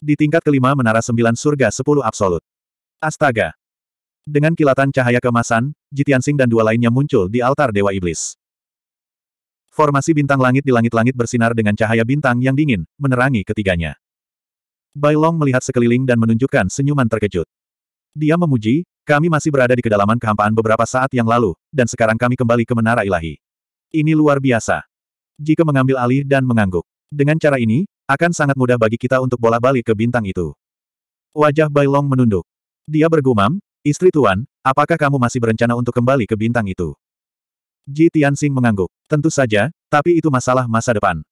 Di tingkat kelima menara sembilan surga sepuluh absolut. Astaga! Dengan kilatan cahaya kemasan, Jitiansing dan dua lainnya muncul di altar Dewa Iblis. Formasi bintang langit di langit-langit bersinar dengan cahaya bintang yang dingin, menerangi ketiganya. Bailong melihat sekeliling dan menunjukkan senyuman terkejut. Dia memuji, kami masih berada di kedalaman kehampaan beberapa saat yang lalu, dan sekarang kami kembali ke menara ilahi. Ini luar biasa. Jika mengambil alih dan mengangguk. Dengan cara ini, akan sangat mudah bagi kita untuk bola-balik ke bintang itu. Wajah Bailong menunduk. Dia bergumam, Istri Tuan, apakah kamu masih berencana untuk kembali ke bintang itu? Ji Tianxing mengangguk. Tentu saja, tapi itu masalah masa depan.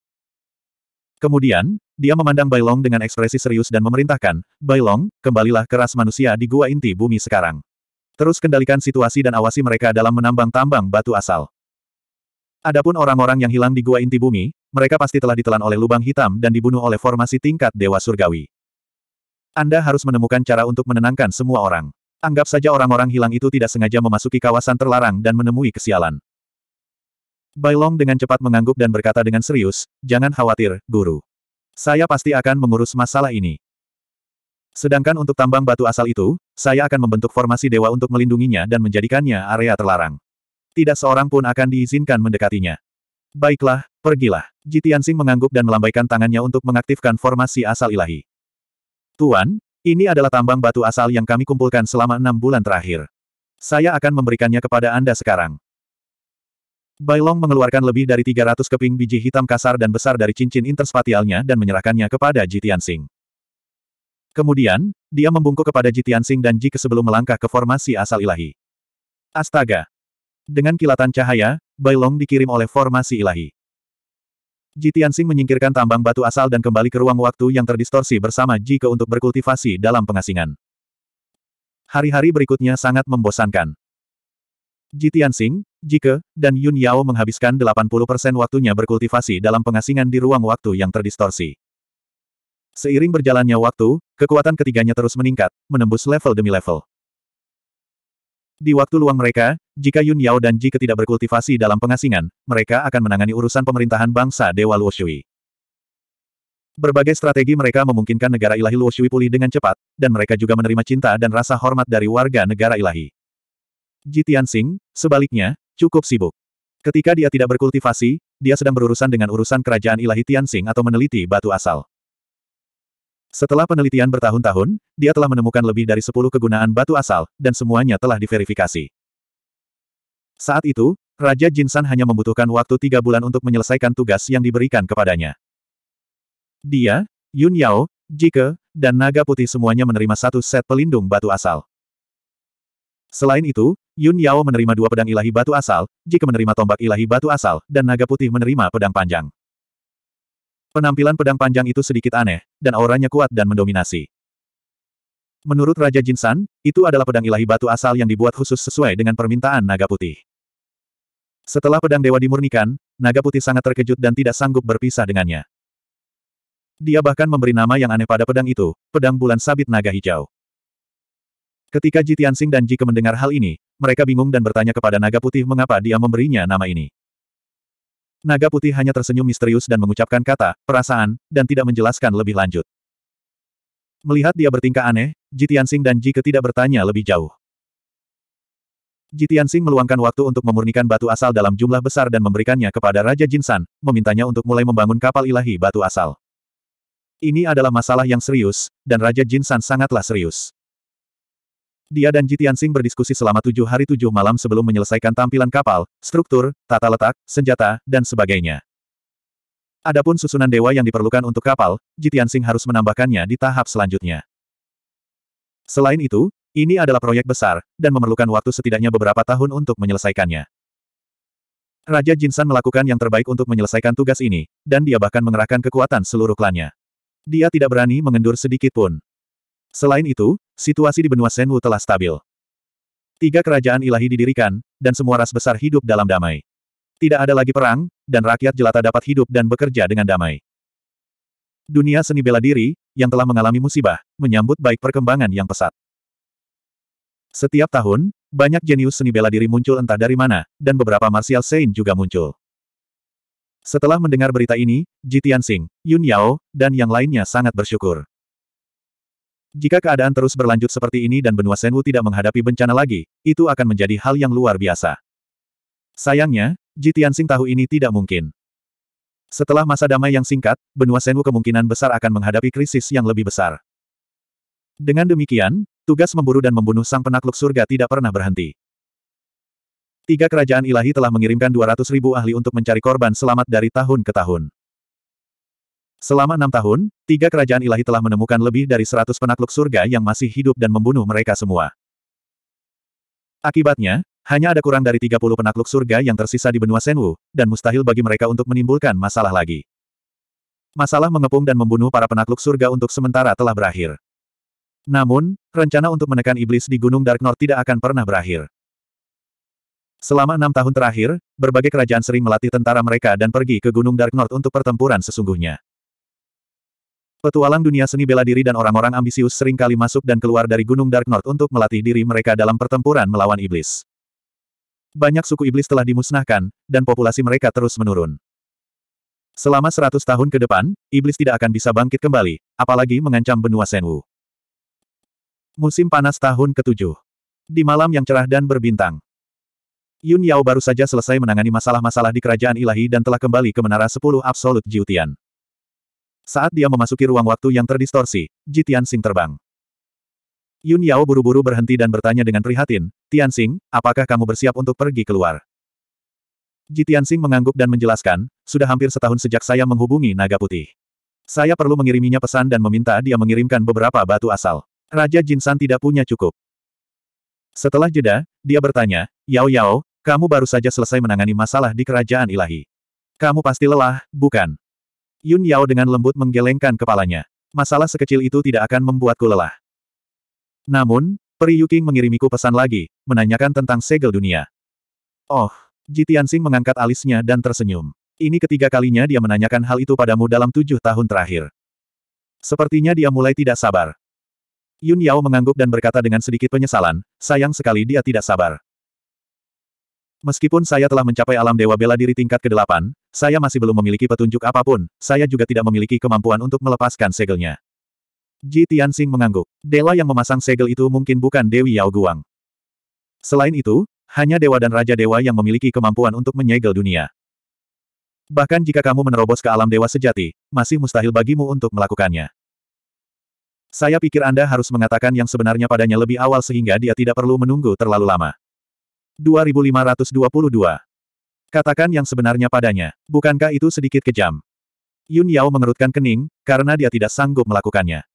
Kemudian, dia memandang Bailong dengan ekspresi serius dan memerintahkan, Bailong, kembalilah ke ras manusia di gua inti bumi sekarang. Terus kendalikan situasi dan awasi mereka dalam menambang tambang batu asal. Adapun orang-orang yang hilang di gua inti bumi, mereka pasti telah ditelan oleh lubang hitam dan dibunuh oleh formasi tingkat Dewa Surgawi. Anda harus menemukan cara untuk menenangkan semua orang. Anggap saja orang-orang hilang itu tidak sengaja memasuki kawasan terlarang dan menemui kesialan. Bailong dengan cepat mengangguk dan berkata dengan serius, Jangan khawatir, guru. Saya pasti akan mengurus masalah ini. Sedangkan untuk tambang batu asal itu, saya akan membentuk formasi dewa untuk melindunginya dan menjadikannya area terlarang. Tidak seorang pun akan diizinkan mendekatinya. Baiklah, pergilah. Ji Tianxing mengangguk dan melambaikan tangannya untuk mengaktifkan formasi asal ilahi. Tuan, ini adalah tambang batu asal yang kami kumpulkan selama enam bulan terakhir. Saya akan memberikannya kepada Anda sekarang. Bailong mengeluarkan lebih dari 300 keping biji hitam kasar dan besar dari cincin interspatialnya dan menyerahkannya kepada Ji Tianxing. Kemudian, dia membungkuk kepada Ji Tianxing dan Ji ke sebelum melangkah ke formasi asal ilahi. Astaga! Dengan kilatan cahaya, Bailong dikirim oleh formasi ilahi. Ji Tianxing menyingkirkan tambang batu asal dan kembali ke ruang waktu yang terdistorsi bersama Ji Ke untuk berkultivasi dalam pengasingan. Hari-hari berikutnya sangat membosankan. Ji Tianxing, Ji Ke, dan Yun Yao menghabiskan 80% waktunya berkultivasi dalam pengasingan di ruang waktu yang terdistorsi. Seiring berjalannya waktu, kekuatan ketiganya terus meningkat, menembus level demi level. Di waktu luang mereka, jika Yun Yao dan Jike tidak berkultivasi dalam pengasingan, mereka akan menangani urusan pemerintahan bangsa Dewa Luoshui. Berbagai strategi mereka memungkinkan negara ilahi Luoshui pulih dengan cepat, dan mereka juga menerima cinta dan rasa hormat dari warga negara ilahi. Ji Tianxing, sebaliknya, cukup sibuk. Ketika dia tidak berkultivasi, dia sedang berurusan dengan urusan kerajaan ilahi Tianxing atau meneliti batu asal. Setelah penelitian bertahun-tahun, dia telah menemukan lebih dari 10 kegunaan batu asal, dan semuanya telah diverifikasi. Saat itu, Raja Jinsan hanya membutuhkan waktu tiga bulan untuk menyelesaikan tugas yang diberikan kepadanya. Dia, Yun Yao, Jike, dan Naga Putih semuanya menerima satu set pelindung batu asal. Selain itu, Yun Yao menerima dua pedang ilahi batu asal, Jike menerima tombak ilahi batu asal, dan Naga Putih menerima pedang panjang. Penampilan pedang panjang itu sedikit aneh, dan auranya kuat dan mendominasi. Menurut Raja Jinsan, itu adalah pedang ilahi batu asal yang dibuat khusus sesuai dengan permintaan naga putih. Setelah pedang dewa dimurnikan, naga putih sangat terkejut dan tidak sanggup berpisah dengannya. Dia bahkan memberi nama yang aneh pada pedang itu, pedang bulan sabit naga hijau. Ketika Ji Tianxing dan Ji Ke mendengar hal ini, mereka bingung dan bertanya kepada naga putih mengapa dia memberinya nama ini. Naga putih hanya tersenyum misterius dan mengucapkan kata, perasaan, dan tidak menjelaskan lebih lanjut. Melihat dia bertingkah aneh, Ji dan Ji Ke tidak bertanya lebih jauh. Ji meluangkan waktu untuk memurnikan batu asal dalam jumlah besar dan memberikannya kepada Raja Jinsan, memintanya untuk mulai membangun kapal ilahi batu asal. Ini adalah masalah yang serius, dan Raja Jinsan sangatlah serius. Dia dan Jitian Sing berdiskusi selama tujuh hari tujuh malam sebelum menyelesaikan tampilan kapal, struktur, tata letak, senjata, dan sebagainya. Adapun susunan dewa yang diperlukan untuk kapal, Jitian Sing harus menambahkannya di tahap selanjutnya. Selain itu, ini adalah proyek besar, dan memerlukan waktu setidaknya beberapa tahun untuk menyelesaikannya. Raja Jinsan melakukan yang terbaik untuk menyelesaikan tugas ini, dan dia bahkan mengerahkan kekuatan seluruh klannya. Dia tidak berani mengendur sedikit pun. Selain itu, situasi di benua Senwu telah stabil. Tiga kerajaan ilahi didirikan, dan semua ras besar hidup dalam damai. Tidak ada lagi perang, dan rakyat jelata dapat hidup dan bekerja dengan damai. Dunia seni bela diri, yang telah mengalami musibah, menyambut baik perkembangan yang pesat. Setiap tahun, banyak jenius seni bela diri muncul entah dari mana, dan beberapa martial saint juga muncul. Setelah mendengar berita ini, Jitian Sing, Yun Yao, dan yang lainnya sangat bersyukur. Jika keadaan terus berlanjut seperti ini dan benua Senwu tidak menghadapi bencana lagi, itu akan menjadi hal yang luar biasa. Sayangnya, Tianxing tahu ini tidak mungkin. Setelah masa damai yang singkat, benua Senwu kemungkinan besar akan menghadapi krisis yang lebih besar. Dengan demikian, tugas memburu dan membunuh sang penakluk surga tidak pernah berhenti. Tiga kerajaan ilahi telah mengirimkan 200 ribu ahli untuk mencari korban selamat dari tahun ke tahun. Selama enam tahun, tiga kerajaan ilahi telah menemukan lebih dari seratus penakluk surga yang masih hidup dan membunuh mereka semua. Akibatnya, hanya ada kurang dari tiga puluh penakluk surga yang tersisa di benua Senwu, dan mustahil bagi mereka untuk menimbulkan masalah lagi. Masalah mengepung dan membunuh para penakluk surga untuk sementara telah berakhir. Namun, rencana untuk menekan iblis di Gunung Dark North tidak akan pernah berakhir. Selama enam tahun terakhir, berbagai kerajaan sering melatih tentara mereka dan pergi ke Gunung Dark North untuk pertempuran sesungguhnya. Petualang dunia seni bela diri dan orang-orang ambisius sering kali masuk dan keluar dari Gunung Dark North untuk melatih diri mereka dalam pertempuran melawan iblis. Banyak suku iblis telah dimusnahkan, dan populasi mereka terus menurun. Selama seratus tahun ke depan, iblis tidak akan bisa bangkit kembali, apalagi mengancam benua Senwu. Musim panas tahun ketujuh. Di malam yang cerah dan berbintang. Yun Yao baru saja selesai menangani masalah-masalah di kerajaan ilahi dan telah kembali ke Menara Sepuluh Absolut Jiutian. Saat dia memasuki ruang waktu yang terdistorsi, Ji Tianxing terbang. Yun Yao buru-buru berhenti dan bertanya dengan prihatin, Tianxing, apakah kamu bersiap untuk pergi keluar? Ji Tianxing mengangguk dan menjelaskan, sudah hampir setahun sejak saya menghubungi naga putih. Saya perlu mengiriminya pesan dan meminta dia mengirimkan beberapa batu asal. Raja Jinsan tidak punya cukup. Setelah jeda, dia bertanya, Yao Yao, kamu baru saja selesai menangani masalah di kerajaan ilahi. Kamu pasti lelah, bukan? Yun Yao dengan lembut menggelengkan kepalanya. Masalah sekecil itu tidak akan membuatku lelah. Namun, Peri Yuking mengirimiku pesan lagi, menanyakan tentang segel dunia. Oh, Ji Tianxing mengangkat alisnya dan tersenyum. Ini ketiga kalinya dia menanyakan hal itu padamu dalam tujuh tahun terakhir. Sepertinya dia mulai tidak sabar. Yun Yao mengangguk dan berkata dengan sedikit penyesalan, sayang sekali dia tidak sabar. Meskipun saya telah mencapai alam dewa bela diri tingkat ke-8, saya masih belum memiliki petunjuk apapun, saya juga tidak memiliki kemampuan untuk melepaskan segelnya. Ji Tianxing mengangguk. Dewa yang memasang segel itu mungkin bukan Dewi Yao Guang. Selain itu, hanya dewa dan raja dewa yang memiliki kemampuan untuk menyegel dunia. Bahkan jika kamu menerobos ke alam dewa sejati, masih mustahil bagimu untuk melakukannya. Saya pikir Anda harus mengatakan yang sebenarnya padanya lebih awal sehingga dia tidak perlu menunggu terlalu lama. 2522. Katakan yang sebenarnya padanya, bukankah itu sedikit kejam? Yun Yao mengerutkan kening, karena dia tidak sanggup melakukannya.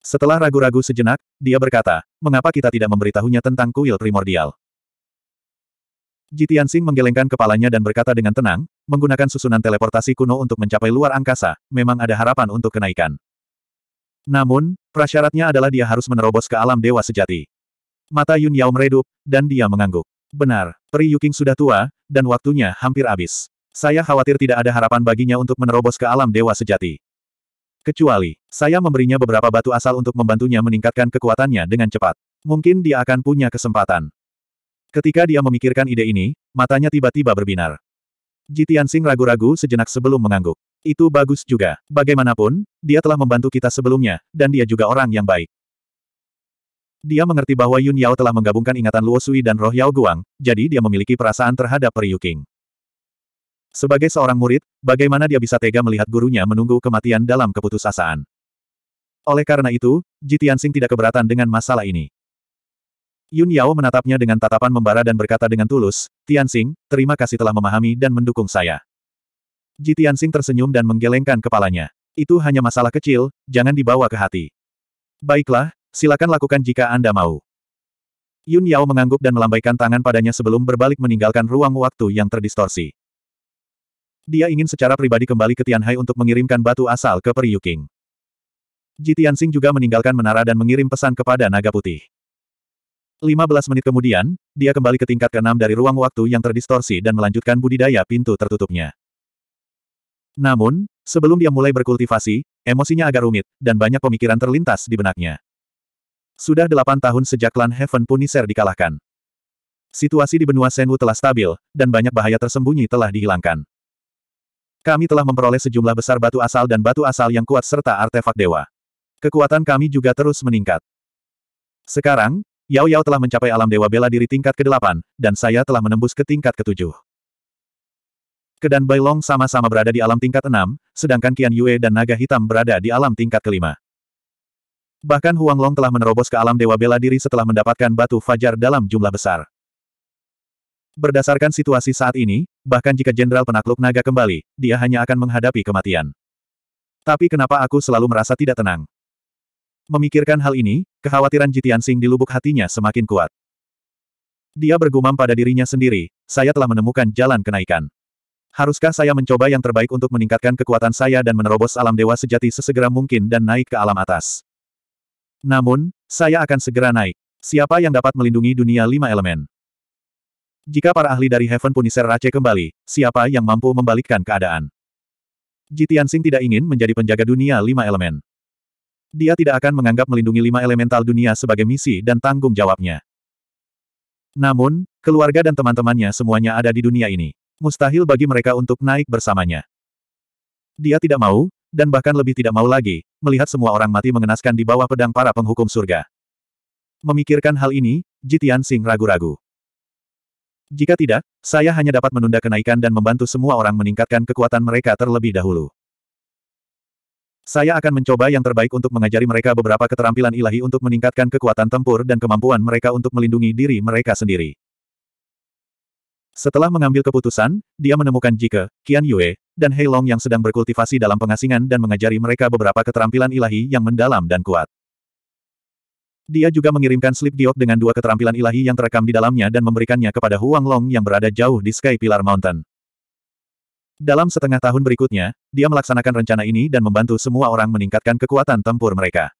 Setelah ragu-ragu sejenak, dia berkata, mengapa kita tidak memberitahunya tentang kuil primordial? Jitian Sing menggelengkan kepalanya dan berkata dengan tenang, menggunakan susunan teleportasi kuno untuk mencapai luar angkasa, memang ada harapan untuk kenaikan. Namun, prasyaratnya adalah dia harus menerobos ke alam dewa sejati. Mata Yun Yao meredup, dan dia mengangguk. Benar, Peri Yuking sudah tua, dan waktunya hampir habis. Saya khawatir tidak ada harapan baginya untuk menerobos ke alam dewa sejati. Kecuali, saya memberinya beberapa batu asal untuk membantunya meningkatkan kekuatannya dengan cepat. Mungkin dia akan punya kesempatan. Ketika dia memikirkan ide ini, matanya tiba-tiba berbinar. Jitian Sing ragu-ragu sejenak sebelum mengangguk. Itu bagus juga. Bagaimanapun, dia telah membantu kita sebelumnya, dan dia juga orang yang baik. Dia mengerti bahwa Yun Yao telah menggabungkan ingatan Luo Sui dan roh Yao Guang, jadi dia memiliki perasaan terhadap Ryu King. Sebagai seorang murid, bagaimana dia bisa tega melihat gurunya menunggu kematian dalam keputusasaan? Oleh karena itu, Ji Tianxing tidak keberatan dengan masalah ini. Yun Yao menatapnya dengan tatapan membara dan berkata dengan tulus, Tianxing, terima kasih telah memahami dan mendukung saya. Ji Tianxing tersenyum dan menggelengkan kepalanya. Itu hanya masalah kecil, jangan dibawa ke hati. Baiklah, Silakan lakukan jika Anda mau. Yun Yao mengangguk dan melambaikan tangan padanya sebelum berbalik meninggalkan ruang waktu yang terdistorsi. Dia ingin secara pribadi kembali ke Tianhai untuk mengirimkan batu asal ke Periuking. Ji Tianxing juga meninggalkan menara dan mengirim pesan kepada Naga Putih. 15 menit kemudian, dia kembali ke tingkat keenam dari ruang waktu yang terdistorsi dan melanjutkan budidaya pintu tertutupnya. Namun, sebelum dia mulai berkultivasi, emosinya agak rumit, dan banyak pemikiran terlintas di benaknya. Sudah delapan tahun sejak klan Heaven Punisher dikalahkan. Situasi di benua Senwu telah stabil, dan banyak bahaya tersembunyi telah dihilangkan. Kami telah memperoleh sejumlah besar batu asal dan batu asal yang kuat serta artefak dewa. Kekuatan kami juga terus meningkat. Sekarang, Yao Yao telah mencapai alam dewa bela diri tingkat ke-8, dan saya telah menembus ke tingkat ke-7. Kedan Bailong sama-sama berada di alam tingkat 6, sedangkan Qian Yue dan Naga Hitam berada di alam tingkat kelima. Bahkan Huang Long telah menerobos ke alam dewa bela diri setelah mendapatkan batu fajar dalam jumlah besar. Berdasarkan situasi saat ini, bahkan jika Jenderal Penakluk Naga kembali, dia hanya akan menghadapi kematian. Tapi kenapa aku selalu merasa tidak tenang? Memikirkan hal ini, kekhawatiran Jitian Sing di lubuk hatinya semakin kuat. Dia bergumam pada dirinya sendiri, saya telah menemukan jalan kenaikan. Haruskah saya mencoba yang terbaik untuk meningkatkan kekuatan saya dan menerobos alam dewa sejati sesegera mungkin dan naik ke alam atas? Namun, saya akan segera naik. Siapa yang dapat melindungi dunia lima elemen? Jika para ahli dari Heaven Punisher Rache kembali, siapa yang mampu membalikkan keadaan? Jitiansing tidak ingin menjadi penjaga dunia lima elemen. Dia tidak akan menganggap melindungi lima elemental dunia sebagai misi dan tanggung jawabnya. Namun, keluarga dan teman-temannya semuanya ada di dunia ini. Mustahil bagi mereka untuk naik bersamanya. Dia tidak mau, dan bahkan lebih tidak mau lagi, melihat semua orang mati mengenaskan di bawah pedang para penghukum surga. Memikirkan hal ini, Jitian Sing ragu-ragu. Jika tidak, saya hanya dapat menunda kenaikan dan membantu semua orang meningkatkan kekuatan mereka terlebih dahulu. Saya akan mencoba yang terbaik untuk mengajari mereka beberapa keterampilan ilahi untuk meningkatkan kekuatan tempur dan kemampuan mereka untuk melindungi diri mereka sendiri. Setelah mengambil keputusan, dia menemukan Jike, Qian Yue, dan Hei Long yang sedang berkultivasi dalam pengasingan dan mengajari mereka beberapa keterampilan ilahi yang mendalam dan kuat. Dia juga mengirimkan slip giok dengan dua keterampilan ilahi yang terekam di dalamnya dan memberikannya kepada Huang Long yang berada jauh di Sky Pillar Mountain. Dalam setengah tahun berikutnya, dia melaksanakan rencana ini dan membantu semua orang meningkatkan kekuatan tempur mereka.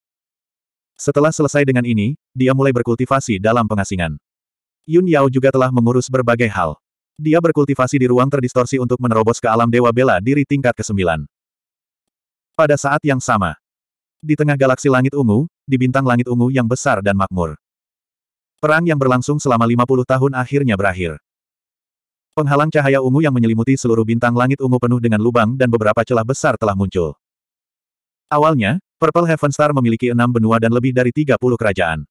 Setelah selesai dengan ini, dia mulai berkultivasi dalam pengasingan. Yun Yao juga telah mengurus berbagai hal. Dia berkultivasi di ruang terdistorsi untuk menerobos ke alam Dewa Bela Diri tingkat ke-9. Pada saat yang sama, di tengah galaksi langit ungu, di bintang langit ungu yang besar dan makmur. Perang yang berlangsung selama 50 tahun akhirnya berakhir. Penghalang cahaya ungu yang menyelimuti seluruh bintang langit ungu penuh dengan lubang dan beberapa celah besar telah muncul. Awalnya, Purple Heaven Star memiliki enam benua dan lebih dari 30 kerajaan.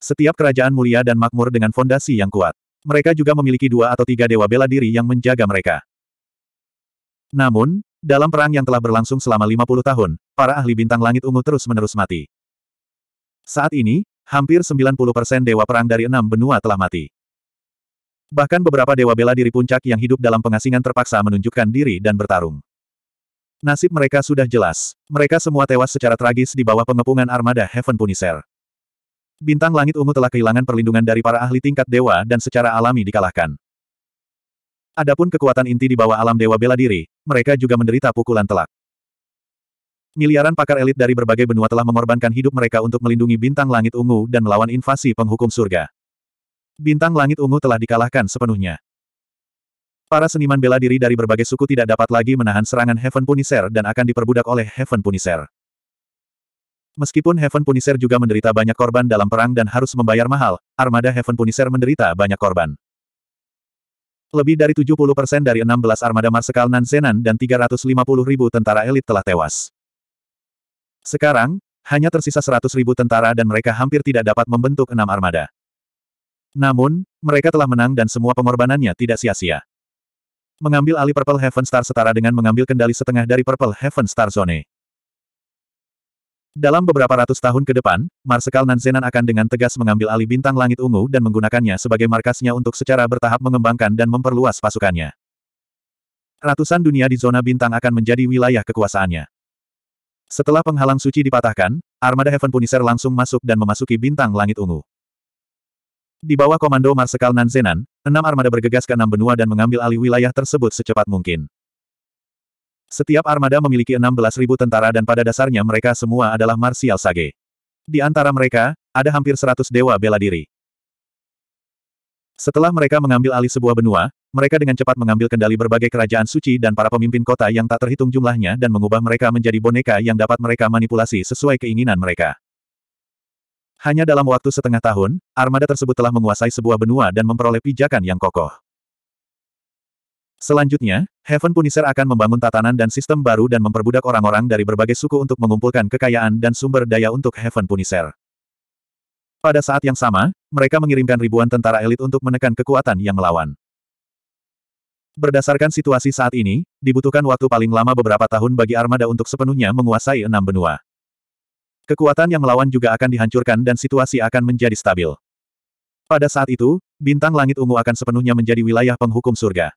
Setiap kerajaan mulia dan makmur dengan fondasi yang kuat. Mereka juga memiliki dua atau tiga dewa bela diri yang menjaga mereka. Namun, dalam perang yang telah berlangsung selama 50 tahun, para ahli bintang langit ungu terus-menerus mati. Saat ini, hampir 90 persen dewa perang dari enam benua telah mati. Bahkan beberapa dewa bela diri puncak yang hidup dalam pengasingan terpaksa menunjukkan diri dan bertarung. Nasib mereka sudah jelas. Mereka semua tewas secara tragis di bawah pengepungan armada Heaven Punisher. Bintang langit ungu telah kehilangan perlindungan dari para ahli tingkat dewa dan secara alami dikalahkan. Adapun kekuatan inti di bawah alam dewa bela diri, mereka juga menderita pukulan telak. Miliaran pakar elit dari berbagai benua telah mengorbankan hidup mereka untuk melindungi bintang langit ungu dan melawan invasi penghukum surga. Bintang langit ungu telah dikalahkan sepenuhnya. Para seniman bela diri dari berbagai suku tidak dapat lagi menahan serangan Heaven Punisher dan akan diperbudak oleh Heaven Punisher. Meskipun Heaven Punisher juga menderita banyak korban dalam perang dan harus membayar mahal, armada Heaven Punisher menderita banyak korban. Lebih dari 70% dari 16 armada Marsekal Nanzenan dan 350 ribu tentara elit telah tewas. Sekarang, hanya tersisa 100 ribu tentara dan mereka hampir tidak dapat membentuk enam armada. Namun, mereka telah menang dan semua pengorbanannya tidak sia-sia. Mengambil alih Purple Heaven Star setara dengan mengambil kendali setengah dari Purple Heaven Star Zone. Dalam beberapa ratus tahun ke depan, Marsekal Nanzenan akan dengan tegas mengambil alih bintang langit ungu dan menggunakannya sebagai markasnya untuk secara bertahap mengembangkan dan memperluas pasukannya. Ratusan dunia di zona bintang akan menjadi wilayah kekuasaannya. Setelah penghalang suci dipatahkan, armada Heaven Punisher langsung masuk dan memasuki bintang langit ungu. Di bawah komando Marsekal Nanzenan, enam armada bergegas ke enam benua dan mengambil alih wilayah tersebut secepat mungkin. Setiap armada memiliki 16.000 tentara dan pada dasarnya mereka semua adalah marsial sage. Di antara mereka, ada hampir 100 dewa bela diri. Setelah mereka mengambil alih sebuah benua, mereka dengan cepat mengambil kendali berbagai kerajaan suci dan para pemimpin kota yang tak terhitung jumlahnya dan mengubah mereka menjadi boneka yang dapat mereka manipulasi sesuai keinginan mereka. Hanya dalam waktu setengah tahun, armada tersebut telah menguasai sebuah benua dan memperoleh pijakan yang kokoh. Selanjutnya, Heaven Punisher akan membangun tatanan dan sistem baru dan memperbudak orang-orang dari berbagai suku untuk mengumpulkan kekayaan dan sumber daya untuk Heaven Punisher. Pada saat yang sama, mereka mengirimkan ribuan tentara elit untuk menekan kekuatan yang melawan. Berdasarkan situasi saat ini, dibutuhkan waktu paling lama beberapa tahun bagi armada untuk sepenuhnya menguasai enam benua. Kekuatan yang melawan juga akan dihancurkan dan situasi akan menjadi stabil. Pada saat itu, bintang langit ungu akan sepenuhnya menjadi wilayah penghukum surga.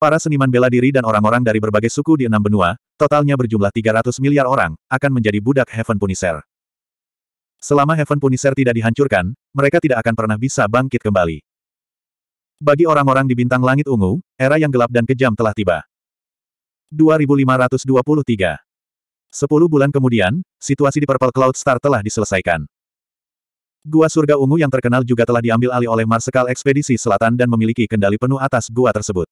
Para seniman bela diri dan orang-orang dari berbagai suku di enam benua, totalnya berjumlah 300 miliar orang, akan menjadi budak Heaven Punisher. Selama Heaven Punisher tidak dihancurkan, mereka tidak akan pernah bisa bangkit kembali. Bagi orang-orang di bintang langit ungu, era yang gelap dan kejam telah tiba. 2523 Sepuluh bulan kemudian, situasi di Purple Cloud Star telah diselesaikan. Gua surga ungu yang terkenal juga telah diambil alih oleh Marsekal Ekspedisi Selatan dan memiliki kendali penuh atas gua tersebut.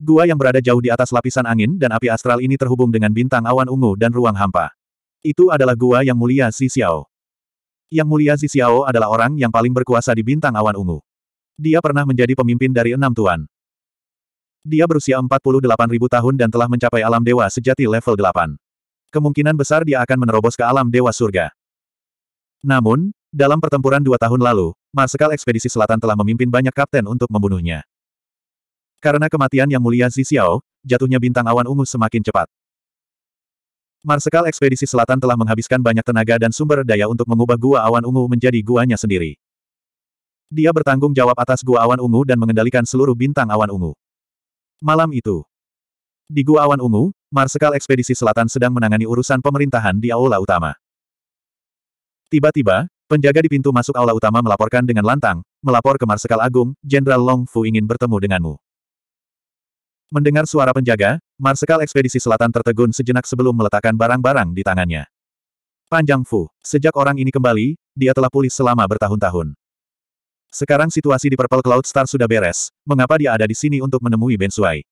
Gua yang berada jauh di atas lapisan angin dan api astral ini terhubung dengan bintang awan ungu dan ruang hampa. Itu adalah gua yang mulia Si Xiao. Yang mulia Si Xiao adalah orang yang paling berkuasa di bintang awan ungu. Dia pernah menjadi pemimpin dari enam tuan. Dia berusia 48.000 tahun dan telah mencapai alam dewa sejati level 8. Kemungkinan besar dia akan menerobos ke alam dewa surga. Namun, dalam pertempuran dua tahun lalu, Marsekal Ekspedisi Selatan telah memimpin banyak kapten untuk membunuhnya. Karena kematian yang mulia Zixiao, jatuhnya bintang awan ungu semakin cepat. Marsekal Ekspedisi Selatan telah menghabiskan banyak tenaga dan sumber daya untuk mengubah gua awan ungu menjadi guanya sendiri. Dia bertanggung jawab atas gua awan ungu dan mengendalikan seluruh bintang awan ungu. Malam itu, di Gua Awan Ungu, Marsekal Ekspedisi Selatan sedang menangani urusan pemerintahan di aula utama. Tiba-tiba, penjaga di pintu masuk aula utama melaporkan dengan lantang, melapor ke Marsekal Agung, Jenderal Long Fu ingin bertemu denganmu. Mendengar suara penjaga, Marsekal Ekspedisi Selatan tertegun sejenak sebelum meletakkan barang-barang di tangannya. Panjang Fu, sejak orang ini kembali, dia telah pulih selama bertahun-tahun. Sekarang situasi di Purple Cloud Star sudah beres, mengapa dia ada di sini untuk menemui Ben Suai?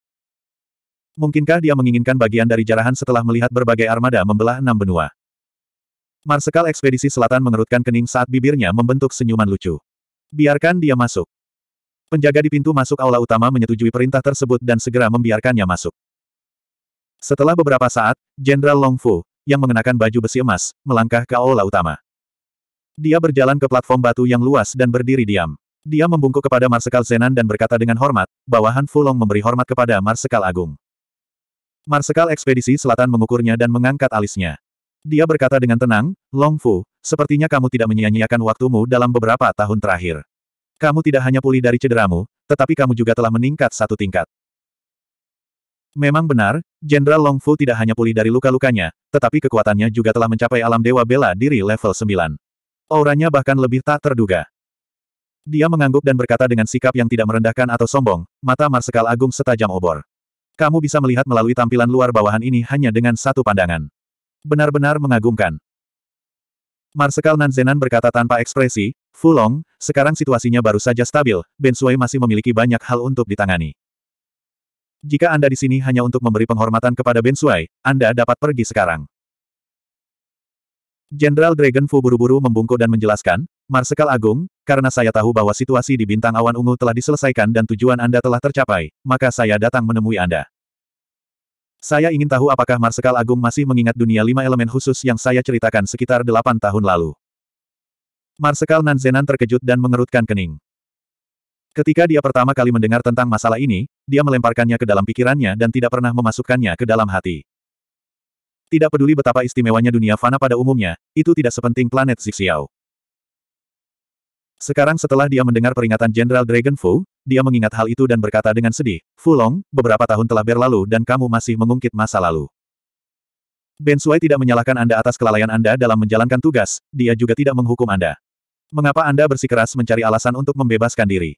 Mungkinkah dia menginginkan bagian dari jarahan setelah melihat berbagai armada membelah enam benua? Marsekal Ekspedisi Selatan mengerutkan kening saat bibirnya membentuk senyuman lucu. Biarkan dia masuk. Penjaga di pintu masuk aula utama menyetujui perintah tersebut dan segera membiarkannya masuk. Setelah beberapa saat, Jenderal Long Fu, yang mengenakan baju besi emas, melangkah ke aula utama. Dia berjalan ke platform batu yang luas dan berdiri diam. Dia membungkuk kepada Marsekal Zenan dan berkata dengan hormat, "Bawahan Han Fulong memberi hormat kepada Marsekal Agung. Marsekal Ekspedisi Selatan mengukurnya dan mengangkat alisnya. Dia berkata dengan tenang, Long Fu, sepertinya kamu tidak menyia-nyiakan waktumu dalam beberapa tahun terakhir. Kamu tidak hanya pulih dari cederamu, tetapi kamu juga telah meningkat satu tingkat. Memang benar, Jenderal Long Fu tidak hanya pulih dari luka-lukanya, tetapi kekuatannya juga telah mencapai alam dewa bela diri level 9. Auranya bahkan lebih tak terduga. Dia mengangguk dan berkata dengan sikap yang tidak merendahkan atau sombong, mata Marsekal Agung setajam obor. Kamu bisa melihat melalui tampilan luar bawahan ini hanya dengan satu pandangan. Benar-benar mengagumkan. Marsekal Nanzenan berkata tanpa ekspresi, Fulong, sekarang situasinya baru saja stabil, Ben Sui masih memiliki banyak hal untuk ditangani. Jika Anda di sini hanya untuk memberi penghormatan kepada Ben Sui, Anda dapat pergi sekarang. Jenderal Dragon Fu buru-buru membungkuk dan menjelaskan, Marsekal Agung, karena saya tahu bahwa situasi di Bintang Awan Ungu telah diselesaikan dan tujuan Anda telah tercapai, maka saya datang menemui Anda. Saya ingin tahu apakah Marsekal Agung masih mengingat dunia lima elemen khusus yang saya ceritakan sekitar delapan tahun lalu. Marsekal Nanzenan terkejut dan mengerutkan kening. Ketika dia pertama kali mendengar tentang masalah ini, dia melemparkannya ke dalam pikirannya dan tidak pernah memasukkannya ke dalam hati. Tidak peduli betapa istimewanya dunia fana pada umumnya, itu tidak sepenting planet Zixiao. Sekarang setelah dia mendengar peringatan Jenderal Dragon Fu, dia mengingat hal itu dan berkata dengan sedih, Fulong, beberapa tahun telah berlalu dan kamu masih mengungkit masa lalu. Ben Suai tidak menyalahkan Anda atas kelalaian Anda dalam menjalankan tugas, dia juga tidak menghukum Anda. Mengapa Anda bersikeras mencari alasan untuk membebaskan diri?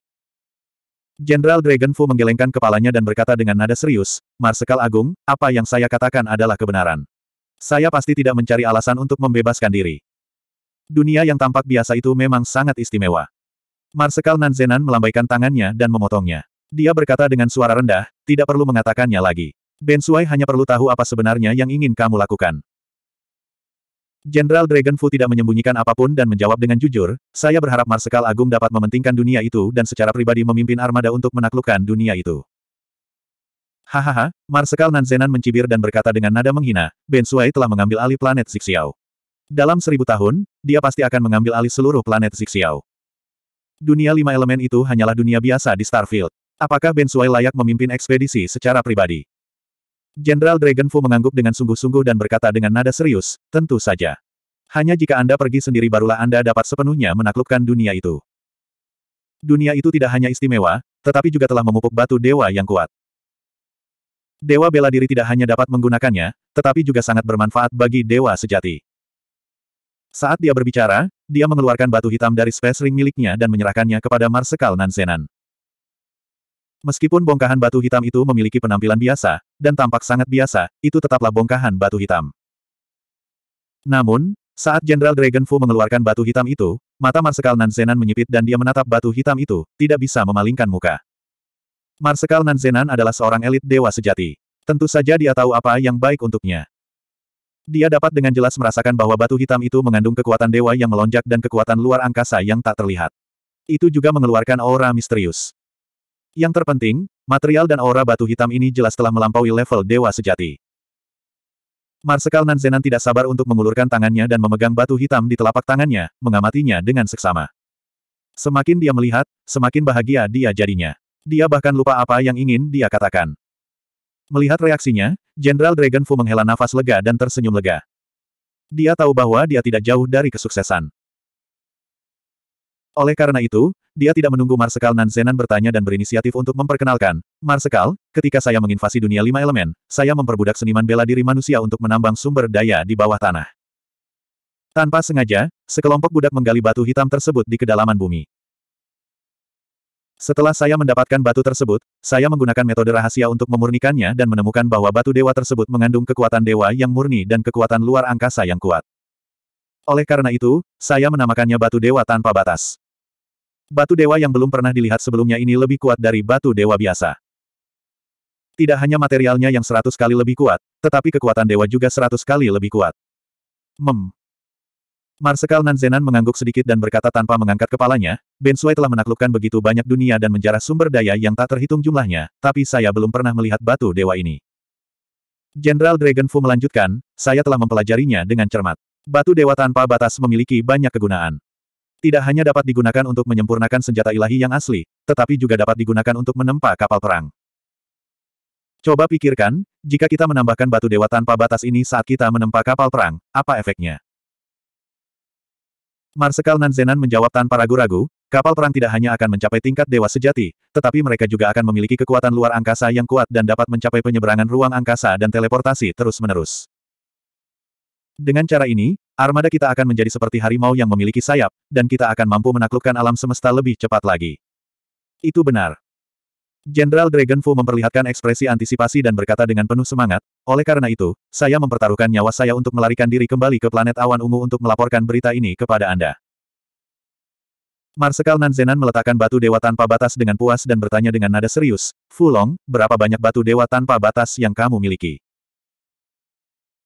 Jenderal Dragon Fu menggelengkan kepalanya dan berkata dengan nada serius, Marsekal Agung, apa yang saya katakan adalah kebenaran. Saya pasti tidak mencari alasan untuk membebaskan diri. Dunia yang tampak biasa itu memang sangat istimewa. Marsekal Nanzenan melambaikan tangannya dan memotongnya. Dia berkata dengan suara rendah, tidak perlu mengatakannya lagi. Ben Suai hanya perlu tahu apa sebenarnya yang ingin kamu lakukan. Jenderal Dragon Fu tidak menyembunyikan apapun dan menjawab dengan jujur, saya berharap Marsekal Agung dapat mementingkan dunia itu dan secara pribadi memimpin armada untuk menaklukkan dunia itu. Hahaha, Marsekal Nanzenan mencibir dan berkata dengan nada menghina, Ben Sui telah mengambil alih planet Zixiao. Dalam seribu tahun, dia pasti akan mengambil alih seluruh planet Zixiao. Dunia lima elemen itu hanyalah dunia biasa di Starfield. Apakah Ben Sui layak memimpin ekspedisi secara pribadi? Jenderal Fu mengangguk dengan sungguh-sungguh dan berkata dengan nada serius, tentu saja. Hanya jika Anda pergi sendiri barulah Anda dapat sepenuhnya menaklukkan dunia itu. Dunia itu tidak hanya istimewa, tetapi juga telah memupuk batu dewa yang kuat. Dewa bela diri tidak hanya dapat menggunakannya, tetapi juga sangat bermanfaat bagi dewa sejati. Saat dia berbicara, dia mengeluarkan batu hitam dari space ring miliknya dan menyerahkannya kepada Marsekal Nansenan. Meskipun bongkahan batu hitam itu memiliki penampilan biasa, dan tampak sangat biasa, itu tetaplah bongkahan batu hitam. Namun, saat Jenderal Dragon Fu mengeluarkan batu hitam itu, mata Marsekal Nanzenan menyipit dan dia menatap batu hitam itu, tidak bisa memalingkan muka. Marsekal Nanzenan adalah seorang elit dewa sejati. Tentu saja dia tahu apa yang baik untuknya. Dia dapat dengan jelas merasakan bahwa batu hitam itu mengandung kekuatan dewa yang melonjak dan kekuatan luar angkasa yang tak terlihat. Itu juga mengeluarkan aura misterius. Yang terpenting, material dan aura batu hitam ini jelas telah melampaui level dewa sejati. Marsekal Nanzenan tidak sabar untuk mengulurkan tangannya dan memegang batu hitam di telapak tangannya, mengamatinya dengan seksama. Semakin dia melihat, semakin bahagia dia jadinya. Dia bahkan lupa apa yang ingin dia katakan. Melihat reaksinya, Jenderal Dragon Fu menghela nafas lega dan tersenyum lega. Dia tahu bahwa dia tidak jauh dari kesuksesan. Oleh karena itu, dia tidak menunggu Marsekal Nanzenan bertanya dan berinisiatif untuk memperkenalkan. Marsekal, ketika saya menginvasi dunia lima elemen, saya memperbudak seniman bela diri manusia untuk menambang sumber daya di bawah tanah. Tanpa sengaja, sekelompok budak menggali batu hitam tersebut di kedalaman bumi. Setelah saya mendapatkan batu tersebut, saya menggunakan metode rahasia untuk memurnikannya dan menemukan bahwa batu dewa tersebut mengandung kekuatan dewa yang murni dan kekuatan luar angkasa yang kuat. Oleh karena itu, saya menamakannya batu dewa tanpa batas. Batu dewa yang belum pernah dilihat sebelumnya ini lebih kuat dari batu dewa biasa. Tidak hanya materialnya yang seratus kali lebih kuat, tetapi kekuatan dewa juga seratus kali lebih kuat. Mem. Marsekal Nanzenan mengangguk sedikit dan berkata tanpa mengangkat kepalanya, Ben Sui telah menaklukkan begitu banyak dunia dan menjarah sumber daya yang tak terhitung jumlahnya, tapi saya belum pernah melihat batu dewa ini. Jenderal Dragon Fu melanjutkan, saya telah mempelajarinya dengan cermat. Batu dewa tanpa batas memiliki banyak kegunaan tidak hanya dapat digunakan untuk menyempurnakan senjata ilahi yang asli, tetapi juga dapat digunakan untuk menempa kapal perang. Coba pikirkan, jika kita menambahkan batu dewa tanpa batas ini saat kita menempa kapal perang, apa efeknya? Marsekal Nanzenan menjawab tanpa ragu-ragu, kapal perang tidak hanya akan mencapai tingkat dewa sejati, tetapi mereka juga akan memiliki kekuatan luar angkasa yang kuat dan dapat mencapai penyeberangan ruang angkasa dan teleportasi terus-menerus. Dengan cara ini, Armada kita akan menjadi seperti harimau yang memiliki sayap, dan kita akan mampu menaklukkan alam semesta lebih cepat lagi. Itu benar. Jenderal Dragon Fu memperlihatkan ekspresi antisipasi dan berkata dengan penuh semangat, oleh karena itu, saya mempertaruhkan nyawa saya untuk melarikan diri kembali ke planet awan ungu untuk melaporkan berita ini kepada Anda. Marsekal Nanzenan meletakkan batu dewa tanpa batas dengan puas dan bertanya dengan nada serius, Fulong, berapa banyak batu dewa tanpa batas yang kamu miliki?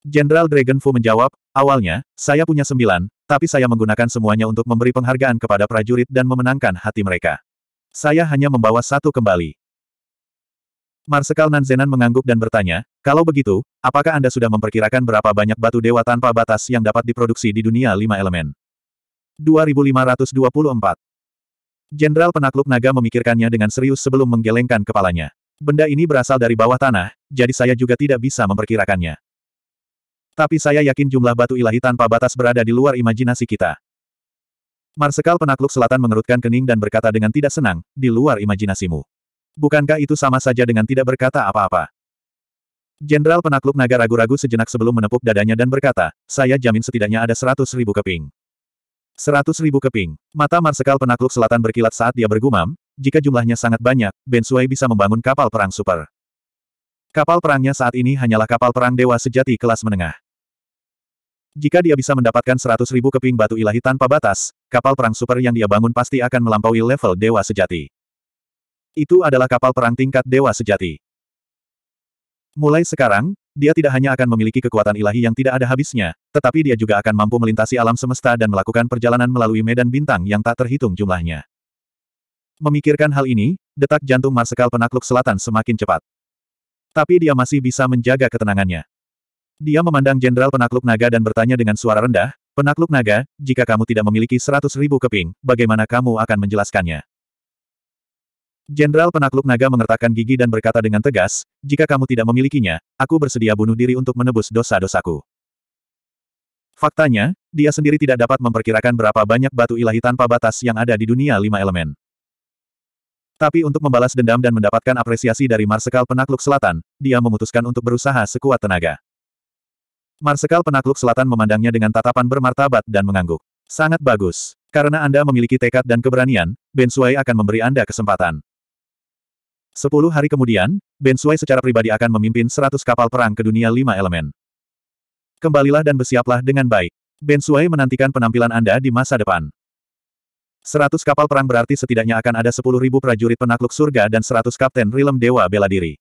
Jenderal Dragon Fu menjawab, awalnya, saya punya sembilan, tapi saya menggunakan semuanya untuk memberi penghargaan kepada prajurit dan memenangkan hati mereka. Saya hanya membawa satu kembali. Marsekal Nanzenan mengangguk dan bertanya, kalau begitu, apakah Anda sudah memperkirakan berapa banyak batu dewa tanpa batas yang dapat diproduksi di dunia lima elemen? 2524 Jenderal penakluk naga memikirkannya dengan serius sebelum menggelengkan kepalanya. Benda ini berasal dari bawah tanah, jadi saya juga tidak bisa memperkirakannya. Tapi saya yakin jumlah batu ilahi tanpa batas berada di luar imajinasi kita. Marsekal penakluk selatan mengerutkan kening dan berkata dengan tidak senang, di luar imajinasimu. Bukankah itu sama saja dengan tidak berkata apa-apa? Jenderal penakluk naga ragu-ragu sejenak sebelum menepuk dadanya dan berkata, saya jamin setidaknya ada seratus ribu keping. Seratus ribu keping. Mata Marsekal penakluk selatan berkilat saat dia bergumam, jika jumlahnya sangat banyak, Ben Sui bisa membangun kapal perang super. Kapal perangnya saat ini hanyalah kapal perang dewa sejati kelas menengah. Jika dia bisa mendapatkan seratus ribu keping batu ilahi tanpa batas, kapal perang super yang dia bangun pasti akan melampaui level dewa sejati. Itu adalah kapal perang tingkat dewa sejati. Mulai sekarang, dia tidak hanya akan memiliki kekuatan ilahi yang tidak ada habisnya, tetapi dia juga akan mampu melintasi alam semesta dan melakukan perjalanan melalui medan bintang yang tak terhitung jumlahnya. Memikirkan hal ini, detak jantung Marsekal Penakluk Selatan semakin cepat. Tapi dia masih bisa menjaga ketenangannya. Dia memandang Jenderal Penakluk Naga dan bertanya dengan suara rendah, Penakluk Naga, jika kamu tidak memiliki seratus ribu keping, bagaimana kamu akan menjelaskannya? Jenderal Penakluk Naga mengertakkan gigi dan berkata dengan tegas, jika kamu tidak memilikinya, aku bersedia bunuh diri untuk menebus dosa-dosaku. Faktanya, dia sendiri tidak dapat memperkirakan berapa banyak batu ilahi tanpa batas yang ada di dunia lima elemen. Tapi untuk membalas dendam dan mendapatkan apresiasi dari Marsekal Penakluk Selatan, dia memutuskan untuk berusaha sekuat tenaga. Marsekal penakluk selatan memandangnya dengan tatapan bermartabat dan mengangguk. Sangat bagus. Karena Anda memiliki tekad dan keberanian, Ben Suai akan memberi Anda kesempatan. Sepuluh hari kemudian, Ben Suai secara pribadi akan memimpin seratus kapal perang ke dunia lima elemen. Kembalilah dan bersiaplah dengan baik. Ben Suai menantikan penampilan Anda di masa depan. Seratus kapal perang berarti setidaknya akan ada sepuluh ribu prajurit penakluk surga dan seratus kapten rilem dewa bela diri.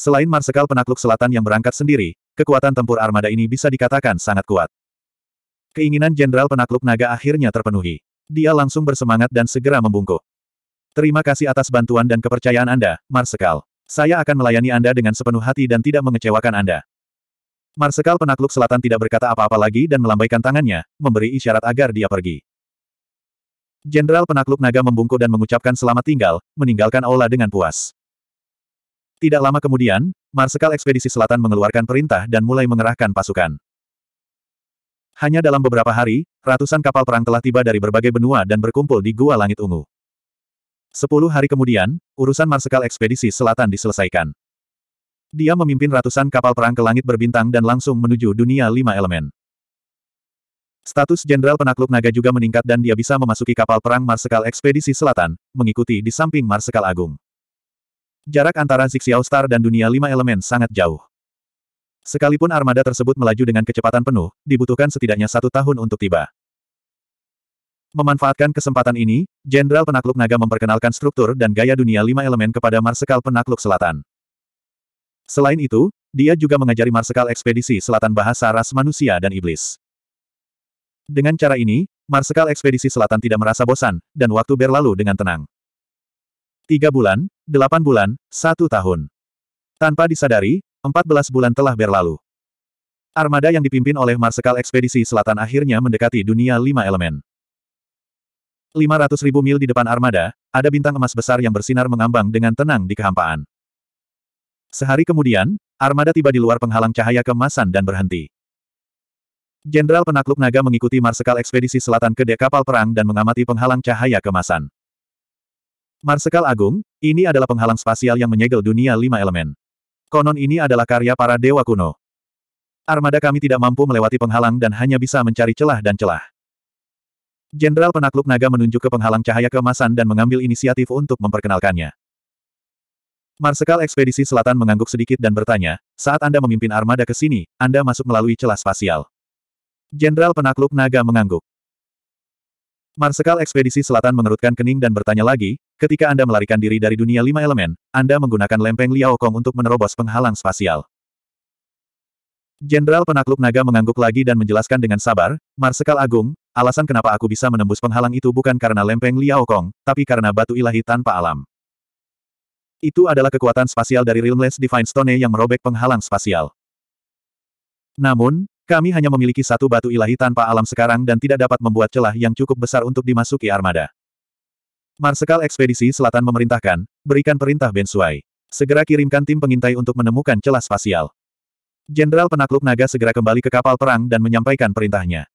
Selain Marsekal Penakluk Selatan yang berangkat sendiri, kekuatan tempur armada ini bisa dikatakan sangat kuat. Keinginan Jenderal Penakluk Naga akhirnya terpenuhi. Dia langsung bersemangat dan segera membungkuk. Terima kasih atas bantuan dan kepercayaan Anda, Marsekal. Saya akan melayani Anda dengan sepenuh hati dan tidak mengecewakan Anda. Marsekal Penakluk Selatan tidak berkata apa-apa lagi dan melambaikan tangannya, memberi isyarat agar dia pergi. Jenderal Penakluk Naga membungkuk dan mengucapkan selamat tinggal, meninggalkan aula dengan puas. Tidak lama kemudian, Marsekal Ekspedisi Selatan mengeluarkan perintah dan mulai mengerahkan pasukan. Hanya dalam beberapa hari, ratusan kapal perang telah tiba dari berbagai benua dan berkumpul di Gua Langit Ungu. Sepuluh hari kemudian, urusan Marsekal Ekspedisi Selatan diselesaikan. Dia memimpin ratusan kapal perang ke langit berbintang dan langsung menuju dunia lima elemen. Status Jenderal Penakluk Naga juga meningkat dan dia bisa memasuki kapal perang Marsekal Ekspedisi Selatan, mengikuti di samping Marsekal Agung. Jarak antara Zixiao Star dan dunia lima elemen sangat jauh. Sekalipun armada tersebut melaju dengan kecepatan penuh, dibutuhkan setidaknya satu tahun untuk tiba. Memanfaatkan kesempatan ini, Jenderal Penakluk Naga memperkenalkan struktur dan gaya dunia lima elemen kepada Marsekal Penakluk Selatan. Selain itu, dia juga mengajari Marsekal Ekspedisi Selatan bahasa ras manusia dan iblis. Dengan cara ini, Marsekal Ekspedisi Selatan tidak merasa bosan, dan waktu berlalu dengan tenang. Tiga bulan, delapan bulan, satu tahun. Tanpa disadari, empat belas bulan telah berlalu. Armada yang dipimpin oleh Marsekal Ekspedisi Selatan akhirnya mendekati dunia lima elemen. Lima ratus ribu mil di depan armada, ada bintang emas besar yang bersinar mengambang dengan tenang di kehampaan. Sehari kemudian, armada tiba di luar penghalang cahaya kemasan dan berhenti. Jenderal penakluk naga mengikuti Marsekal Ekspedisi Selatan ke dek kapal perang dan mengamati penghalang cahaya kemasan. Marsekal Agung, ini adalah penghalang spasial yang menyegel dunia lima elemen. Konon ini adalah karya para dewa kuno. Armada kami tidak mampu melewati penghalang dan hanya bisa mencari celah dan celah. Jenderal penakluk naga menunjuk ke penghalang cahaya kemasan dan mengambil inisiatif untuk memperkenalkannya. Marsekal Ekspedisi Selatan mengangguk sedikit dan bertanya, saat Anda memimpin armada ke sini, Anda masuk melalui celah spasial. Jenderal penakluk naga mengangguk. Marsekal Ekspedisi Selatan mengerutkan kening dan bertanya lagi, ketika Anda melarikan diri dari dunia lima elemen, Anda menggunakan lempeng Liao Kong untuk menerobos penghalang spasial. Jenderal penakluk naga mengangguk lagi dan menjelaskan dengan sabar, Marsekal Agung, alasan kenapa aku bisa menembus penghalang itu bukan karena lempeng Liao Kong, tapi karena batu ilahi tanpa alam. Itu adalah kekuatan spasial dari Realmless Divine Stone yang merobek penghalang spasial. Namun, kami hanya memiliki satu batu ilahi tanpa alam sekarang dan tidak dapat membuat celah yang cukup besar untuk dimasuki armada. Marsekal Ekspedisi Selatan memerintahkan, berikan perintah Bensuai. Segera kirimkan tim pengintai untuk menemukan celah spasial. Jenderal penakluk naga segera kembali ke kapal perang dan menyampaikan perintahnya.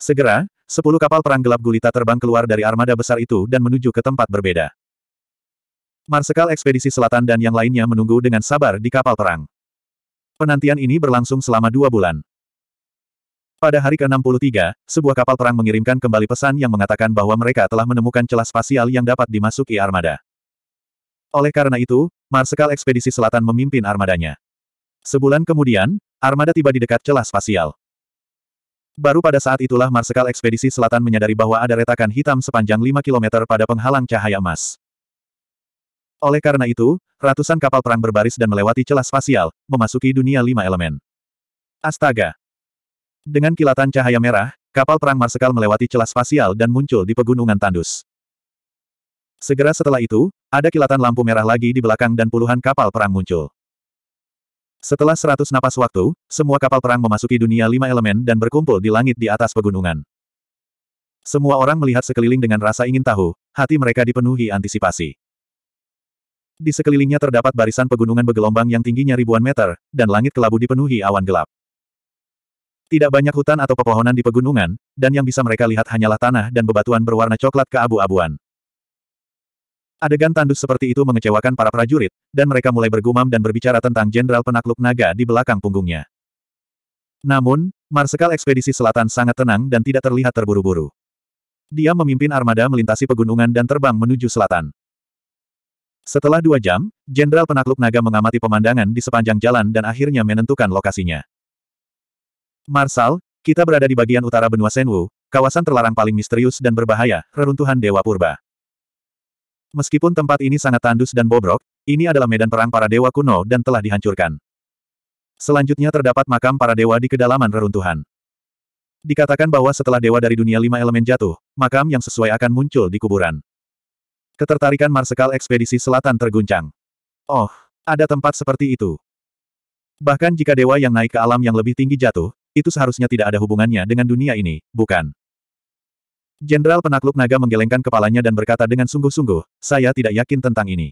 Segera, sepuluh kapal perang gelap gulita terbang keluar dari armada besar itu dan menuju ke tempat berbeda. Marsekal Ekspedisi Selatan dan yang lainnya menunggu dengan sabar di kapal perang. Penantian ini berlangsung selama dua bulan. Pada hari ke-63, sebuah kapal perang mengirimkan kembali pesan yang mengatakan bahwa mereka telah menemukan celah spasial yang dapat dimasuki armada. Oleh karena itu, Marsekal Ekspedisi Selatan memimpin armadanya. Sebulan kemudian, armada tiba di dekat celah spasial. Baru pada saat itulah Marsekal Ekspedisi Selatan menyadari bahwa ada retakan hitam sepanjang 5 km pada penghalang cahaya emas. Oleh karena itu, ratusan kapal perang berbaris dan melewati celah spasial, memasuki dunia lima elemen. Astaga, dengan kilatan cahaya merah, kapal perang Marsekal melewati celah spasial dan muncul di pegunungan tandus. Segera setelah itu, ada kilatan lampu merah lagi di belakang dan puluhan kapal perang muncul. Setelah seratus napas waktu, semua kapal perang memasuki dunia lima elemen dan berkumpul di langit di atas pegunungan. Semua orang melihat sekeliling dengan rasa ingin tahu, hati mereka dipenuhi antisipasi. Di sekelilingnya terdapat barisan pegunungan bergelombang yang tingginya ribuan meter, dan langit kelabu dipenuhi awan gelap. Tidak banyak hutan atau pepohonan di pegunungan, dan yang bisa mereka lihat hanyalah tanah dan bebatuan berwarna coklat keabu-abuan. Adegan tandus seperti itu mengecewakan para prajurit, dan mereka mulai bergumam dan berbicara tentang jenderal penakluk naga di belakang punggungnya. Namun, Marsekal Ekspedisi Selatan sangat tenang dan tidak terlihat terburu-buru. Dia memimpin armada melintasi pegunungan dan terbang menuju selatan. Setelah dua jam, Jenderal Penakluk Naga mengamati pemandangan di sepanjang jalan dan akhirnya menentukan lokasinya. Marsal, kita berada di bagian utara benua Senwu, kawasan terlarang paling misterius dan berbahaya, reruntuhan Dewa Purba. Meskipun tempat ini sangat tandus dan bobrok, ini adalah medan perang para dewa kuno dan telah dihancurkan. Selanjutnya terdapat makam para dewa di kedalaman reruntuhan. Dikatakan bahwa setelah dewa dari dunia lima elemen jatuh, makam yang sesuai akan muncul di kuburan. Ketertarikan Marsekal Ekspedisi Selatan terguncang. Oh, ada tempat seperti itu. Bahkan jika dewa yang naik ke alam yang lebih tinggi jatuh, itu seharusnya tidak ada hubungannya dengan dunia ini, bukan? Jenderal penakluk naga menggelengkan kepalanya dan berkata dengan sungguh-sungguh, saya tidak yakin tentang ini.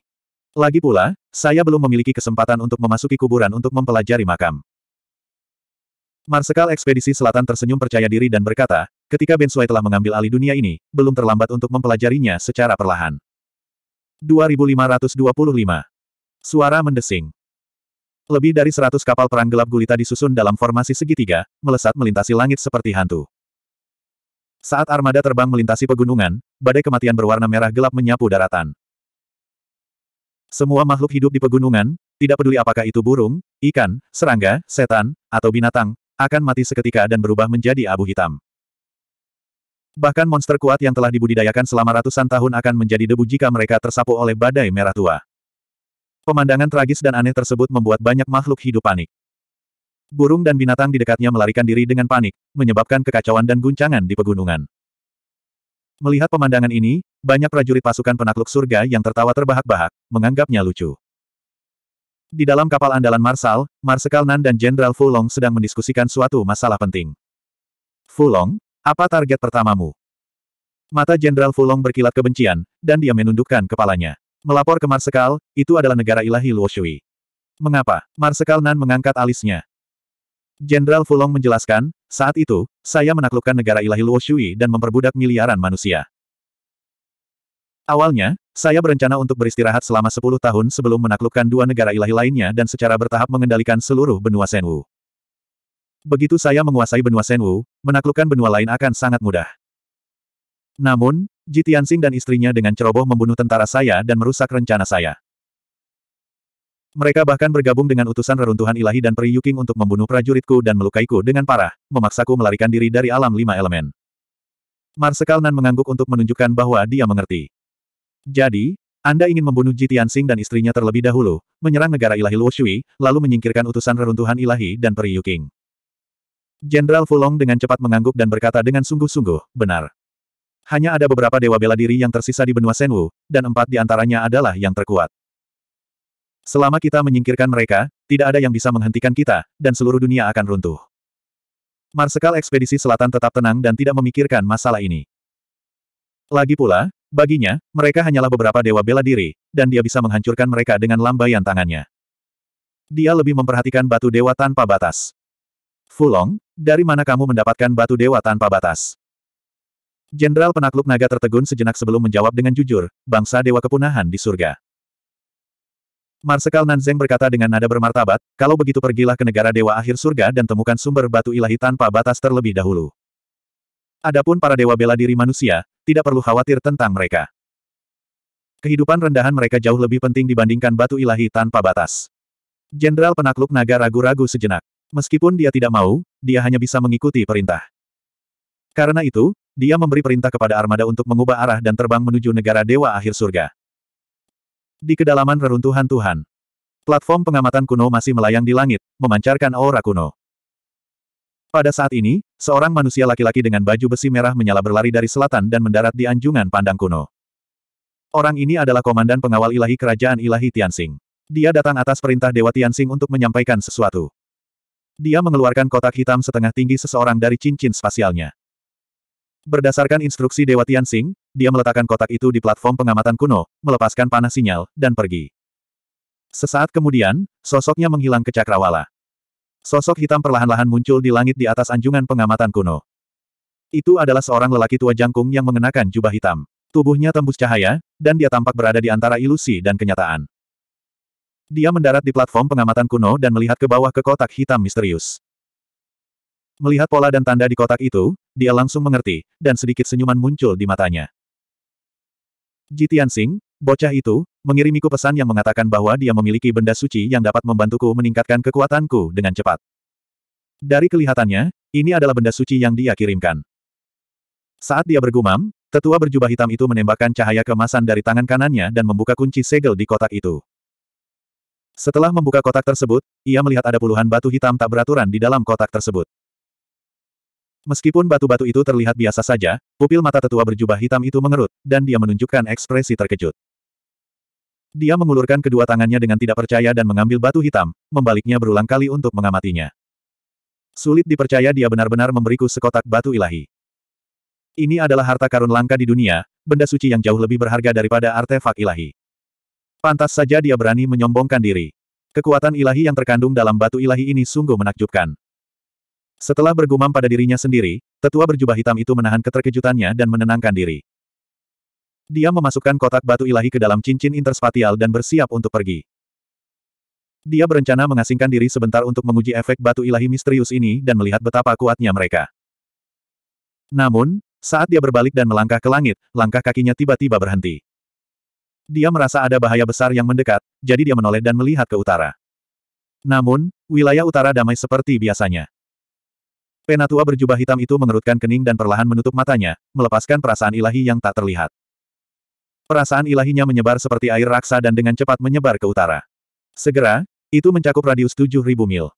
Lagi pula, saya belum memiliki kesempatan untuk memasuki kuburan untuk mempelajari makam. Marsekal Ekspedisi Selatan tersenyum percaya diri dan berkata, ketika Ben Sui telah mengambil alih dunia ini, belum terlambat untuk mempelajarinya secara perlahan. 2525 Suara mendesing. Lebih dari seratus kapal perang gelap gulita disusun dalam formasi segitiga, melesat melintasi langit seperti hantu. Saat armada terbang melintasi pegunungan, badai kematian berwarna merah gelap menyapu daratan. Semua makhluk hidup di pegunungan, tidak peduli apakah itu burung, ikan, serangga, setan, atau binatang, akan mati seketika dan berubah menjadi abu hitam. Bahkan monster kuat yang telah dibudidayakan selama ratusan tahun akan menjadi debu jika mereka tersapu oleh badai merah tua. Pemandangan tragis dan aneh tersebut membuat banyak makhluk hidup panik. Burung dan binatang di dekatnya melarikan diri dengan panik, menyebabkan kekacauan dan guncangan di pegunungan. Melihat pemandangan ini, banyak prajurit pasukan penakluk surga yang tertawa terbahak-bahak, menganggapnya lucu. Di dalam kapal andalan Marsal, Marsekal Nan dan Jenderal Fulong sedang mendiskusikan suatu masalah penting. Fulong, apa target pertamamu? Mata Jenderal Fulong berkilat kebencian, dan dia menundukkan kepalanya. Melapor ke Marsekal, itu adalah negara ilahi Luoshui. Mengapa? Marsekal Nan mengangkat alisnya. Jenderal Fulong menjelaskan, saat itu, saya menaklukkan negara ilahi Luoshui dan memperbudak miliaran manusia. Awalnya, saya berencana untuk beristirahat selama 10 tahun sebelum menaklukkan dua negara ilahi lainnya dan secara bertahap mengendalikan seluruh benua Senwu. Begitu saya menguasai benua Senwu, menaklukkan benua lain akan sangat mudah. Namun, Ji Tianxing dan istrinya dengan ceroboh membunuh tentara saya dan merusak rencana saya. Mereka bahkan bergabung dengan utusan reruntuhan ilahi dan Peri Yuking untuk membunuh prajuritku dan melukaiku dengan parah, memaksaku melarikan diri dari alam lima elemen. Marsekal Nan mengangguk untuk menunjukkan bahwa dia mengerti. Jadi, Anda ingin membunuh Jitian Sing dan istrinya terlebih dahulu, menyerang negara ilahi Luoshui, lalu menyingkirkan utusan reruntuhan ilahi dan Peri Yuking. Jenderal Fulong dengan cepat mengangguk dan berkata dengan sungguh-sungguh, benar. Hanya ada beberapa dewa bela diri yang tersisa di benua Senwu, dan empat di antaranya adalah yang terkuat. Selama kita menyingkirkan mereka, tidak ada yang bisa menghentikan kita, dan seluruh dunia akan runtuh. Marsekal ekspedisi selatan tetap tenang dan tidak memikirkan masalah ini. Lagi pula, baginya, mereka hanyalah beberapa dewa bela diri, dan dia bisa menghancurkan mereka dengan lambaian tangannya. Dia lebih memperhatikan batu dewa tanpa batas. Fulong, dari mana kamu mendapatkan batu dewa tanpa batas? Jenderal penakluk naga tertegun sejenak sebelum menjawab dengan jujur, bangsa dewa kepunahan di surga. Marsekal Nanzeng berkata dengan nada bermartabat, kalau begitu pergilah ke negara dewa akhir surga dan temukan sumber batu ilahi tanpa batas terlebih dahulu. Adapun para dewa bela diri manusia, tidak perlu khawatir tentang mereka. Kehidupan rendahan mereka jauh lebih penting dibandingkan batu ilahi tanpa batas. Jenderal penakluk naga ragu-ragu sejenak. Meskipun dia tidak mau, dia hanya bisa mengikuti perintah. Karena itu, dia memberi perintah kepada armada untuk mengubah arah dan terbang menuju negara dewa akhir surga. Di kedalaman reruntuhan Tuhan, platform pengamatan kuno masih melayang di langit, memancarkan aura kuno. Pada saat ini, seorang manusia laki-laki dengan baju besi merah menyala berlari dari selatan dan mendarat di anjungan pandang kuno. Orang ini adalah komandan pengawal ilahi kerajaan ilahi Tianxing. Dia datang atas perintah Dewa Tianxing untuk menyampaikan sesuatu. Dia mengeluarkan kotak hitam setengah tinggi seseorang dari cincin spasialnya. Berdasarkan instruksi Dewa Tianxing, dia meletakkan kotak itu di platform pengamatan kuno, melepaskan panah sinyal, dan pergi. Sesaat kemudian, sosoknya menghilang ke cakrawala. Sosok hitam perlahan-lahan muncul di langit di atas anjungan pengamatan kuno. Itu adalah seorang lelaki tua jangkung yang mengenakan jubah hitam. Tubuhnya tembus cahaya, dan dia tampak berada di antara ilusi dan kenyataan. Dia mendarat di platform pengamatan kuno dan melihat ke bawah ke kotak hitam misterius. Melihat pola dan tanda di kotak itu, dia langsung mengerti, dan sedikit senyuman muncul di matanya. Jitian Singh, bocah itu, mengirimiku pesan yang mengatakan bahwa dia memiliki benda suci yang dapat membantuku meningkatkan kekuatanku dengan cepat. Dari kelihatannya, ini adalah benda suci yang dia kirimkan. Saat dia bergumam, tetua berjubah hitam itu menembakkan cahaya kemasan dari tangan kanannya dan membuka kunci segel di kotak itu. Setelah membuka kotak tersebut, ia melihat ada puluhan batu hitam tak beraturan di dalam kotak tersebut. Meskipun batu-batu itu terlihat biasa saja, pupil mata tetua berjubah hitam itu mengerut, dan dia menunjukkan ekspresi terkejut. Dia mengulurkan kedua tangannya dengan tidak percaya dan mengambil batu hitam, membaliknya berulang kali untuk mengamatinya. Sulit dipercaya dia benar-benar memberiku sekotak batu ilahi. Ini adalah harta karun langka di dunia, benda suci yang jauh lebih berharga daripada artefak ilahi. Pantas saja dia berani menyombongkan diri. Kekuatan ilahi yang terkandung dalam batu ilahi ini sungguh menakjubkan. Setelah bergumam pada dirinya sendiri, tetua berjubah hitam itu menahan keterkejutannya dan menenangkan diri. Dia memasukkan kotak batu ilahi ke dalam cincin interspatial dan bersiap untuk pergi. Dia berencana mengasingkan diri sebentar untuk menguji efek batu ilahi misterius ini dan melihat betapa kuatnya mereka. Namun, saat dia berbalik dan melangkah ke langit, langkah kakinya tiba-tiba berhenti. Dia merasa ada bahaya besar yang mendekat, jadi dia menoleh dan melihat ke utara. Namun, wilayah utara damai seperti biasanya. Penatua berjubah hitam itu mengerutkan kening dan perlahan menutup matanya, melepaskan perasaan ilahi yang tak terlihat. Perasaan ilahinya menyebar seperti air raksa dan dengan cepat menyebar ke utara. Segera, itu mencakup radius 7.000 mil.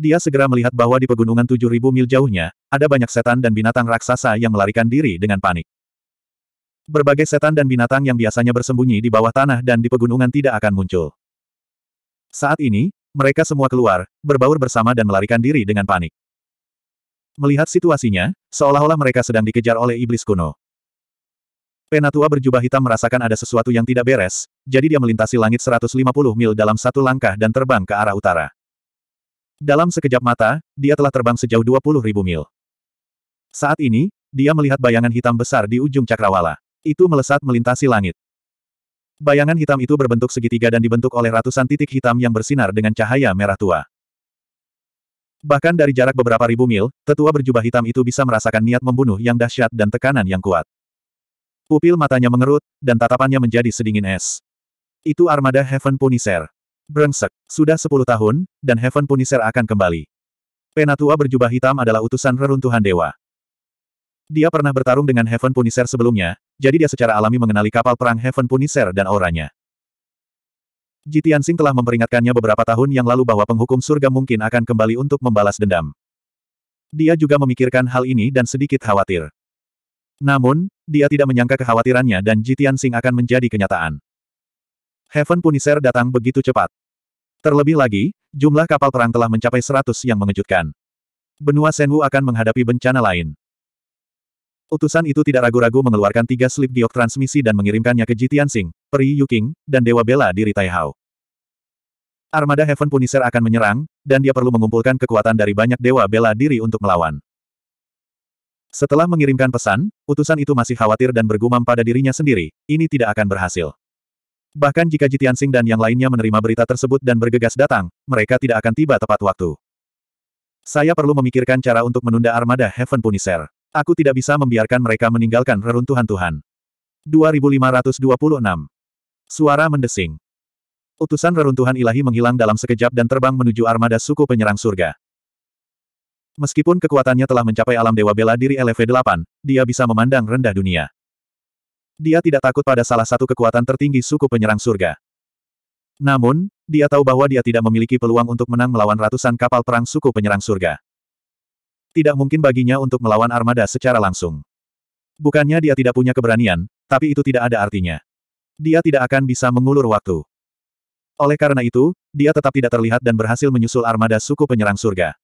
Dia segera melihat bahwa di pegunungan 7.000 mil jauhnya, ada banyak setan dan binatang raksasa yang melarikan diri dengan panik. Berbagai setan dan binatang yang biasanya bersembunyi di bawah tanah dan di pegunungan tidak akan muncul. Saat ini, mereka semua keluar, berbaur bersama dan melarikan diri dengan panik. Melihat situasinya, seolah-olah mereka sedang dikejar oleh iblis kuno. Penatua berjubah hitam merasakan ada sesuatu yang tidak beres, jadi dia melintasi langit 150 mil dalam satu langkah dan terbang ke arah utara. Dalam sekejap mata, dia telah terbang sejauh 20 ribu mil. Saat ini, dia melihat bayangan hitam besar di ujung cakrawala. Itu melesat melintasi langit. Bayangan hitam itu berbentuk segitiga dan dibentuk oleh ratusan titik hitam yang bersinar dengan cahaya merah tua. Bahkan dari jarak beberapa ribu mil, tetua berjubah hitam itu bisa merasakan niat membunuh yang dahsyat dan tekanan yang kuat. Pupil matanya mengerut, dan tatapannya menjadi sedingin es. Itu armada Heaven Punisher. Brengsek, sudah sepuluh tahun, dan Heaven Punisher akan kembali. Penatua berjubah hitam adalah utusan reruntuhan dewa. Dia pernah bertarung dengan Heaven Punisher sebelumnya, jadi dia secara alami mengenali kapal perang Heaven Punisher dan auranya. Jitian Sing telah memperingatkannya beberapa tahun yang lalu bahwa penghukum surga mungkin akan kembali untuk membalas dendam. Dia juga memikirkan hal ini dan sedikit khawatir. Namun, dia tidak menyangka kekhawatirannya dan Jitian Sing akan menjadi kenyataan. Heaven Punisher datang begitu cepat. Terlebih lagi, jumlah kapal perang telah mencapai seratus yang mengejutkan. Benua Senwu akan menghadapi bencana lain. Utusan itu tidak ragu-ragu mengeluarkan tiga slip giok transmisi dan mengirimkannya ke Jitian Sing, Peri Yuking, dan Dewa Bela di Taihao. Armada Heaven Punisher akan menyerang, dan dia perlu mengumpulkan kekuatan dari banyak Dewa Bela diri untuk melawan. Setelah mengirimkan pesan, utusan itu masih khawatir dan bergumam pada dirinya sendiri, ini tidak akan berhasil. Bahkan jika Jitian Sing dan yang lainnya menerima berita tersebut dan bergegas datang, mereka tidak akan tiba tepat waktu. Saya perlu memikirkan cara untuk menunda armada Heaven Punisher. Aku tidak bisa membiarkan mereka meninggalkan reruntuhan Tuhan. 2526. Suara mendesing. Utusan reruntuhan ilahi menghilang dalam sekejap dan terbang menuju armada suku penyerang surga. Meskipun kekuatannya telah mencapai alam dewa bela diri LV8, dia bisa memandang rendah dunia. Dia tidak takut pada salah satu kekuatan tertinggi suku penyerang surga. Namun, dia tahu bahwa dia tidak memiliki peluang untuk menang melawan ratusan kapal perang suku penyerang surga. Tidak mungkin baginya untuk melawan armada secara langsung. Bukannya dia tidak punya keberanian, tapi itu tidak ada artinya. Dia tidak akan bisa mengulur waktu. Oleh karena itu, dia tetap tidak terlihat dan berhasil menyusul armada suku penyerang surga.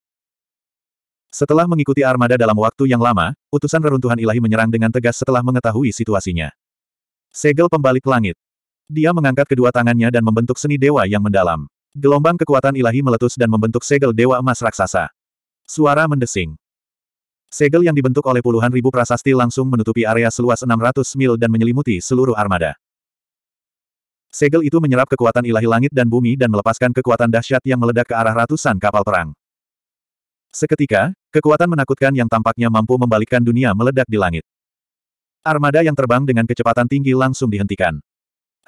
Setelah mengikuti armada dalam waktu yang lama, utusan reruntuhan ilahi menyerang dengan tegas setelah mengetahui situasinya. Segel pembalik langit. Dia mengangkat kedua tangannya dan membentuk seni dewa yang mendalam. Gelombang kekuatan ilahi meletus dan membentuk segel dewa emas raksasa. Suara mendesing. Segel yang dibentuk oleh puluhan ribu prasasti langsung menutupi area seluas 600 mil dan menyelimuti seluruh armada. Segel itu menyerap kekuatan ilahi langit dan bumi dan melepaskan kekuatan dahsyat yang meledak ke arah ratusan kapal perang. Seketika, kekuatan menakutkan yang tampaknya mampu membalikkan dunia meledak di langit. Armada yang terbang dengan kecepatan tinggi langsung dihentikan.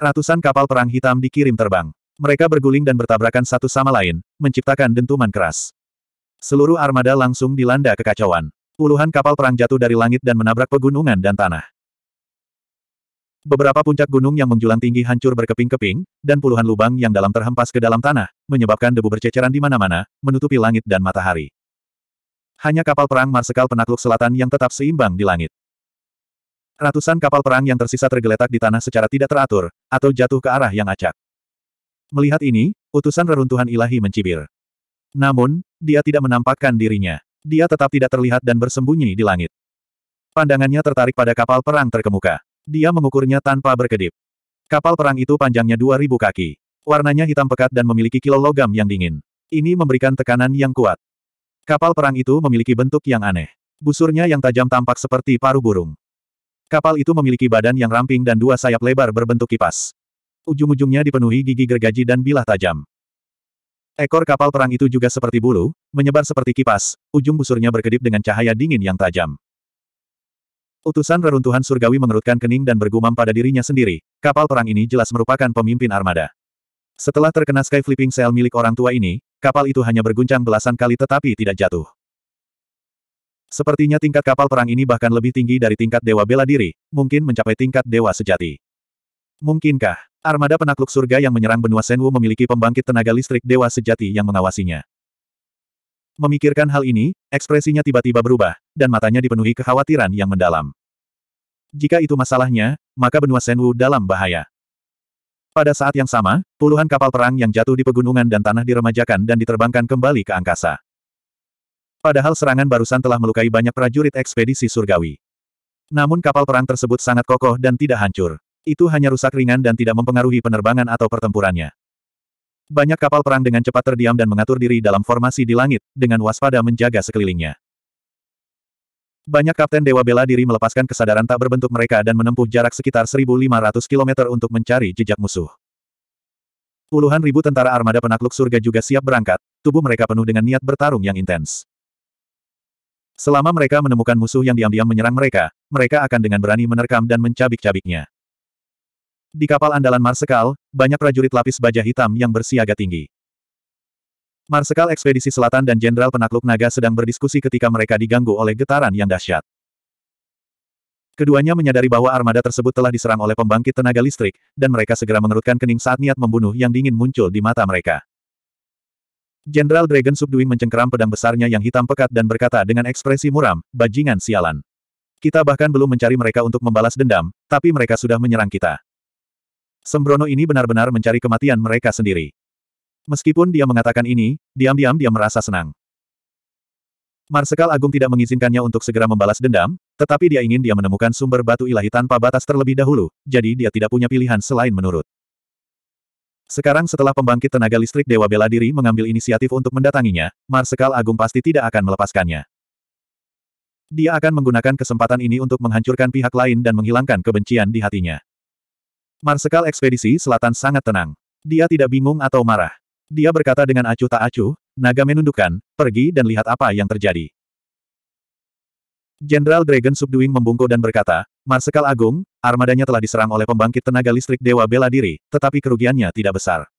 Ratusan kapal perang hitam dikirim terbang. Mereka berguling dan bertabrakan satu sama lain, menciptakan dentuman keras. Seluruh armada langsung dilanda kekacauan. Puluhan kapal perang jatuh dari langit dan menabrak pegunungan dan tanah. Beberapa puncak gunung yang menjulang tinggi hancur berkeping-keping, dan puluhan lubang yang dalam terhempas ke dalam tanah, menyebabkan debu berceceran di mana-mana, menutupi langit dan matahari. Hanya kapal perang Marsekal Penakluk Selatan yang tetap seimbang di langit. Ratusan kapal perang yang tersisa tergeletak di tanah secara tidak teratur, atau jatuh ke arah yang acak. Melihat ini, utusan reruntuhan ilahi mencibir. Namun, dia tidak menampakkan dirinya. Dia tetap tidak terlihat dan bersembunyi di langit. Pandangannya tertarik pada kapal perang terkemuka. Dia mengukurnya tanpa berkedip. Kapal perang itu panjangnya 2.000 kaki. Warnanya hitam pekat dan memiliki kilo logam yang dingin. Ini memberikan tekanan yang kuat. Kapal perang itu memiliki bentuk yang aneh. Busurnya yang tajam tampak seperti paru burung. Kapal itu memiliki badan yang ramping dan dua sayap lebar berbentuk kipas. Ujung-ujungnya dipenuhi gigi gergaji dan bilah tajam. Ekor kapal perang itu juga seperti bulu, menyebar seperti kipas, ujung busurnya berkedip dengan cahaya dingin yang tajam. Utusan reruntuhan surgawi mengerutkan kening dan bergumam pada dirinya sendiri, kapal perang ini jelas merupakan pemimpin armada. Setelah terkena sky flipping sail milik orang tua ini, kapal itu hanya berguncang belasan kali tetapi tidak jatuh. Sepertinya tingkat kapal perang ini bahkan lebih tinggi dari tingkat dewa bela diri, mungkin mencapai tingkat dewa sejati. Mungkinkah? Armada penakluk surga yang menyerang benua Senwu memiliki pembangkit tenaga listrik dewa sejati yang mengawasinya. Memikirkan hal ini, ekspresinya tiba-tiba berubah, dan matanya dipenuhi kekhawatiran yang mendalam. Jika itu masalahnya, maka benua Senwu dalam bahaya. Pada saat yang sama, puluhan kapal perang yang jatuh di pegunungan dan tanah diremajakan dan diterbangkan kembali ke angkasa. Padahal serangan barusan telah melukai banyak prajurit ekspedisi surgawi. Namun kapal perang tersebut sangat kokoh dan tidak hancur. Itu hanya rusak ringan dan tidak mempengaruhi penerbangan atau pertempurannya. Banyak kapal perang dengan cepat terdiam dan mengatur diri dalam formasi di langit, dengan waspada menjaga sekelilingnya. Banyak kapten Dewa Bela Diri melepaskan kesadaran tak berbentuk mereka dan menempuh jarak sekitar 1.500 km untuk mencari jejak musuh. Puluhan ribu tentara armada penakluk surga juga siap berangkat, tubuh mereka penuh dengan niat bertarung yang intens. Selama mereka menemukan musuh yang diam-diam menyerang mereka, mereka akan dengan berani menerkam dan mencabik-cabiknya. Di kapal andalan Marsekal, banyak prajurit lapis baja hitam yang bersiaga tinggi. Marsekal Ekspedisi Selatan dan Jenderal Penakluk Naga sedang berdiskusi ketika mereka diganggu oleh getaran yang dahsyat. Keduanya menyadari bahwa armada tersebut telah diserang oleh pembangkit tenaga listrik, dan mereka segera mengerutkan kening saat niat membunuh yang dingin muncul di mata mereka. Jenderal Dragon Subduing mencengkeram pedang besarnya yang hitam pekat dan berkata dengan ekspresi muram, bajingan sialan. Kita bahkan belum mencari mereka untuk membalas dendam, tapi mereka sudah menyerang kita. Sembrono ini benar-benar mencari kematian mereka sendiri. Meskipun dia mengatakan ini, diam-diam dia merasa senang. Marsekal Agung tidak mengizinkannya untuk segera membalas dendam, tetapi dia ingin dia menemukan sumber batu ilahi tanpa batas terlebih dahulu, jadi dia tidak punya pilihan selain menurut. Sekarang setelah pembangkit tenaga listrik Dewa Bela Diri mengambil inisiatif untuk mendatanginya, Marsekal Agung pasti tidak akan melepaskannya. Dia akan menggunakan kesempatan ini untuk menghancurkan pihak lain dan menghilangkan kebencian di hatinya. Marsekal ekspedisi selatan sangat tenang. Dia tidak bingung atau marah. Dia berkata dengan acuh tak acuh, naga menundukkan, pergi dan lihat apa yang terjadi. Jenderal Dragon Subduing membungkuk dan berkata, Marsekal Agung, armadanya telah diserang oleh pembangkit tenaga listrik Dewa Bela Diri, tetapi kerugiannya tidak besar.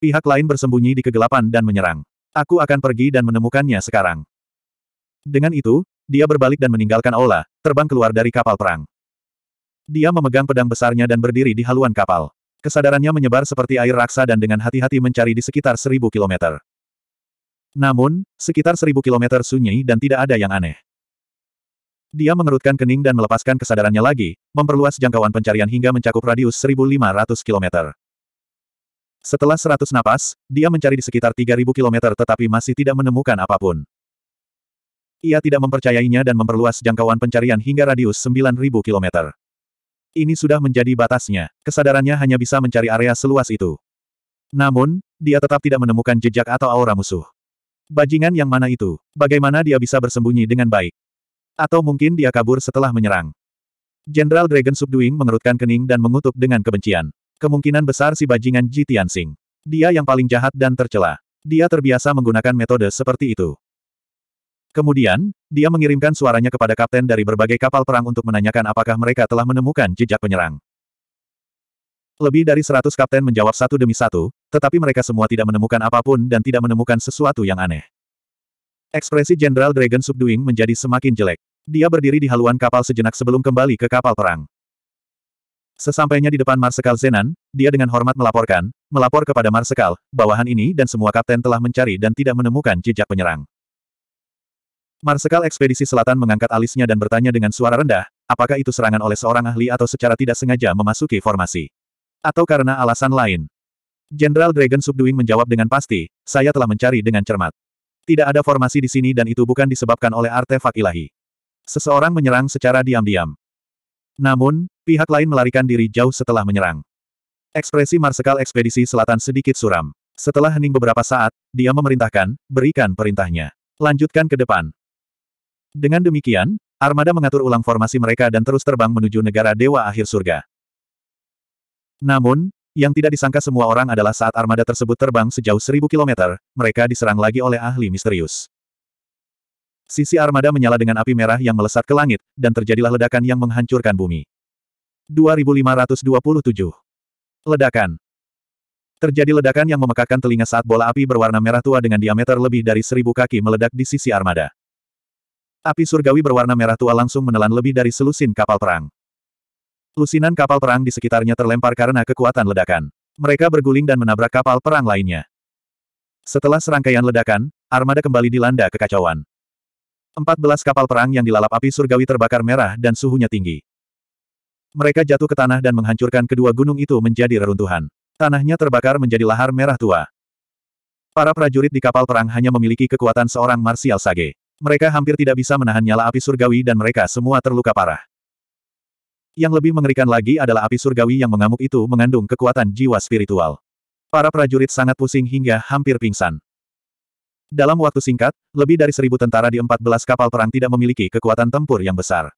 Pihak lain bersembunyi di kegelapan dan menyerang. Aku akan pergi dan menemukannya sekarang. Dengan itu, dia berbalik dan meninggalkan Ola, terbang keluar dari kapal perang. Dia memegang pedang besarnya dan berdiri di haluan kapal. Kesadarannya menyebar seperti air raksa dan dengan hati-hati mencari di sekitar seribu kilometer. Namun, sekitar seribu kilometer sunyi dan tidak ada yang aneh. Dia mengerutkan kening dan melepaskan kesadarannya lagi, memperluas jangkauan pencarian hingga mencakup radius 1.500 kilometer. Setelah 100 napas, dia mencari di sekitar 3.000 kilometer tetapi masih tidak menemukan apapun. Ia tidak mempercayainya dan memperluas jangkauan pencarian hingga radius 9.000 kilometer. Ini sudah menjadi batasnya. Kesadarannya hanya bisa mencari area seluas itu. Namun, dia tetap tidak menemukan jejak atau aura musuh. Bajingan yang mana itu? Bagaimana dia bisa bersembunyi dengan baik? Atau mungkin dia kabur setelah menyerang? Jenderal Dragon Subduing mengerutkan kening dan mengutuk dengan kebencian. Kemungkinan besar si bajingan Ji Tianxing. Dia yang paling jahat dan tercela. Dia terbiasa menggunakan metode seperti itu. Kemudian, dia mengirimkan suaranya kepada kapten dari berbagai kapal perang untuk menanyakan apakah mereka telah menemukan jejak penyerang. Lebih dari seratus kapten menjawab satu demi satu, tetapi mereka semua tidak menemukan apapun dan tidak menemukan sesuatu yang aneh. Ekspresi Jenderal Dragon Subduing menjadi semakin jelek. Dia berdiri di haluan kapal sejenak sebelum kembali ke kapal perang. Sesampainya di depan Marsekal Zenan, dia dengan hormat melaporkan, melapor kepada Marsekal, bawahan ini dan semua kapten telah mencari dan tidak menemukan jejak penyerang. Marsekal ekspedisi selatan mengangkat alisnya dan bertanya dengan suara rendah, apakah itu serangan oleh seorang ahli atau secara tidak sengaja memasuki formasi? Atau karena alasan lain? Jenderal Dragon Subduing menjawab dengan pasti, saya telah mencari dengan cermat. Tidak ada formasi di sini dan itu bukan disebabkan oleh artefak ilahi. Seseorang menyerang secara diam-diam. Namun, pihak lain melarikan diri jauh setelah menyerang. Ekspresi Marsekal Ekspedisi Selatan sedikit suram. Setelah hening beberapa saat, dia memerintahkan, berikan perintahnya. Lanjutkan ke depan. Dengan demikian, armada mengatur ulang formasi mereka dan terus terbang menuju negara dewa akhir surga. Namun, yang tidak disangka semua orang adalah saat armada tersebut terbang sejauh seribu kilometer, mereka diserang lagi oleh ahli misterius. Sisi armada menyala dengan api merah yang melesat ke langit, dan terjadilah ledakan yang menghancurkan bumi. 2527. Ledakan Terjadi ledakan yang memekakkan telinga saat bola api berwarna merah tua dengan diameter lebih dari seribu kaki meledak di sisi armada. Api surgawi berwarna merah tua langsung menelan lebih dari selusin kapal perang. Lusinan kapal perang di sekitarnya terlempar karena kekuatan ledakan. Mereka berguling dan menabrak kapal perang lainnya. Setelah serangkaian ledakan, armada kembali dilanda kekacauan. 14 kapal perang yang dilalap api surgawi terbakar merah dan suhunya tinggi. Mereka jatuh ke tanah dan menghancurkan kedua gunung itu menjadi reruntuhan. Tanahnya terbakar menjadi lahar merah tua. Para prajurit di kapal perang hanya memiliki kekuatan seorang Marsial Sage. Mereka hampir tidak bisa menahan nyala api surgawi dan mereka semua terluka parah. Yang lebih mengerikan lagi adalah api surgawi yang mengamuk itu mengandung kekuatan jiwa spiritual. Para prajurit sangat pusing hingga hampir pingsan. Dalam waktu singkat, lebih dari seribu tentara di empat belas kapal perang tidak memiliki kekuatan tempur yang besar.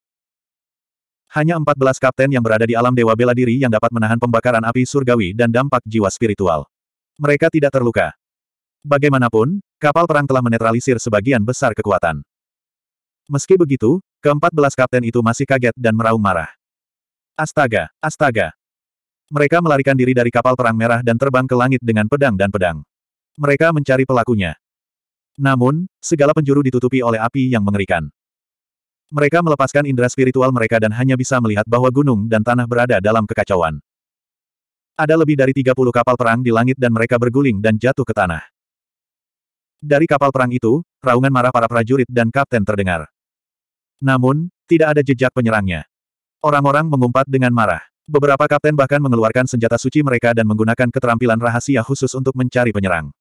Hanya empat belas kapten yang berada di alam dewa bela diri yang dapat menahan pembakaran api surgawi dan dampak jiwa spiritual. Mereka tidak terluka. Bagaimanapun, kapal perang telah menetralisir sebagian besar kekuatan. Meski begitu, keempat belas kapten itu masih kaget dan meraung marah. Astaga, astaga. Mereka melarikan diri dari kapal perang merah dan terbang ke langit dengan pedang dan pedang. Mereka mencari pelakunya. Namun, segala penjuru ditutupi oleh api yang mengerikan. Mereka melepaskan indera spiritual mereka dan hanya bisa melihat bahwa gunung dan tanah berada dalam kekacauan. Ada lebih dari 30 kapal perang di langit dan mereka berguling dan jatuh ke tanah. Dari kapal perang itu, raungan marah para prajurit dan kapten terdengar. Namun, tidak ada jejak penyerangnya. Orang-orang mengumpat dengan marah. Beberapa kapten bahkan mengeluarkan senjata suci mereka dan menggunakan keterampilan rahasia khusus untuk mencari penyerang.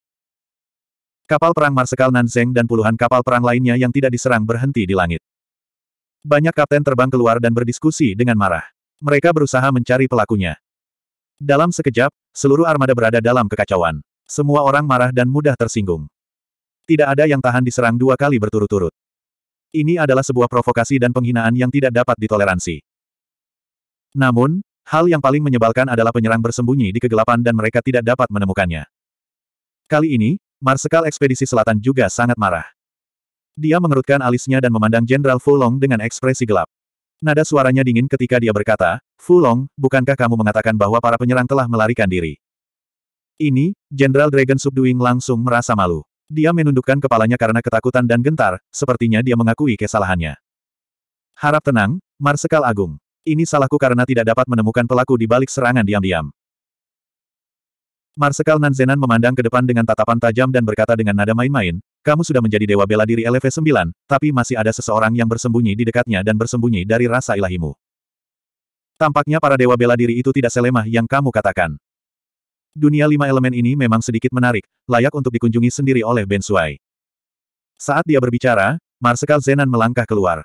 Kapal perang Marsekal Nanzeng dan puluhan kapal perang lainnya yang tidak diserang berhenti di langit. Banyak kapten terbang keluar dan berdiskusi dengan marah. Mereka berusaha mencari pelakunya. Dalam sekejap, seluruh armada berada dalam kekacauan. Semua orang marah dan mudah tersinggung. Tidak ada yang tahan diserang dua kali berturut-turut. Ini adalah sebuah provokasi dan penghinaan yang tidak dapat ditoleransi. Namun, hal yang paling menyebalkan adalah penyerang bersembunyi di kegelapan dan mereka tidak dapat menemukannya. Kali ini, Marsekal Ekspedisi Selatan juga sangat marah. Dia mengerutkan alisnya dan memandang Jenderal Fulong dengan ekspresi gelap. Nada suaranya dingin ketika dia berkata, Fulong, bukankah kamu mengatakan bahwa para penyerang telah melarikan diri? Ini, Jenderal Dragon Subduing langsung merasa malu. Dia menundukkan kepalanya karena ketakutan dan gentar, sepertinya dia mengakui kesalahannya. Harap tenang, Marsekal Agung. Ini salahku karena tidak dapat menemukan pelaku di balik serangan diam-diam. Marsekal Nanzenan memandang ke depan dengan tatapan tajam dan berkata dengan nada main-main, kamu sudah menjadi dewa bela diri LV9, tapi masih ada seseorang yang bersembunyi di dekatnya dan bersembunyi dari rasa ilahimu. Tampaknya para dewa bela diri itu tidak selemah yang kamu katakan. Dunia lima elemen ini memang sedikit menarik, layak untuk dikunjungi sendiri oleh Ben Suai. Saat dia berbicara, Marsekal Zenan melangkah keluar.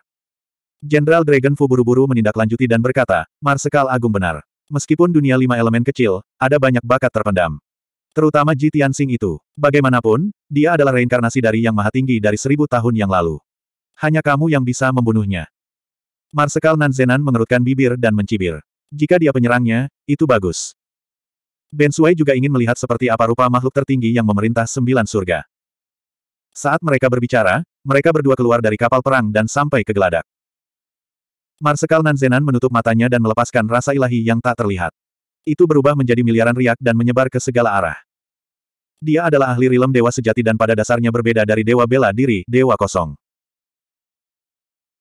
Jenderal Dragon Fu buru-buru menindaklanjuti dan berkata, Marsekal Agung benar. Meskipun dunia lima elemen kecil, ada banyak bakat terpendam. Terutama Ji Tianxing itu. Bagaimanapun, dia adalah reinkarnasi dari Yang Maha Tinggi dari seribu tahun yang lalu. Hanya kamu yang bisa membunuhnya. Marsekal Nanzenan mengerutkan bibir dan mencibir. Jika dia penyerangnya, itu bagus. Ben Sui juga ingin melihat seperti apa rupa makhluk tertinggi yang memerintah sembilan surga. Saat mereka berbicara, mereka berdua keluar dari kapal perang dan sampai ke geladak. Marsekal Nanzenan menutup matanya dan melepaskan rasa ilahi yang tak terlihat. Itu berubah menjadi miliaran riak dan menyebar ke segala arah. Dia adalah ahli rilem dewa sejati dan pada dasarnya berbeda dari dewa bela diri, dewa kosong.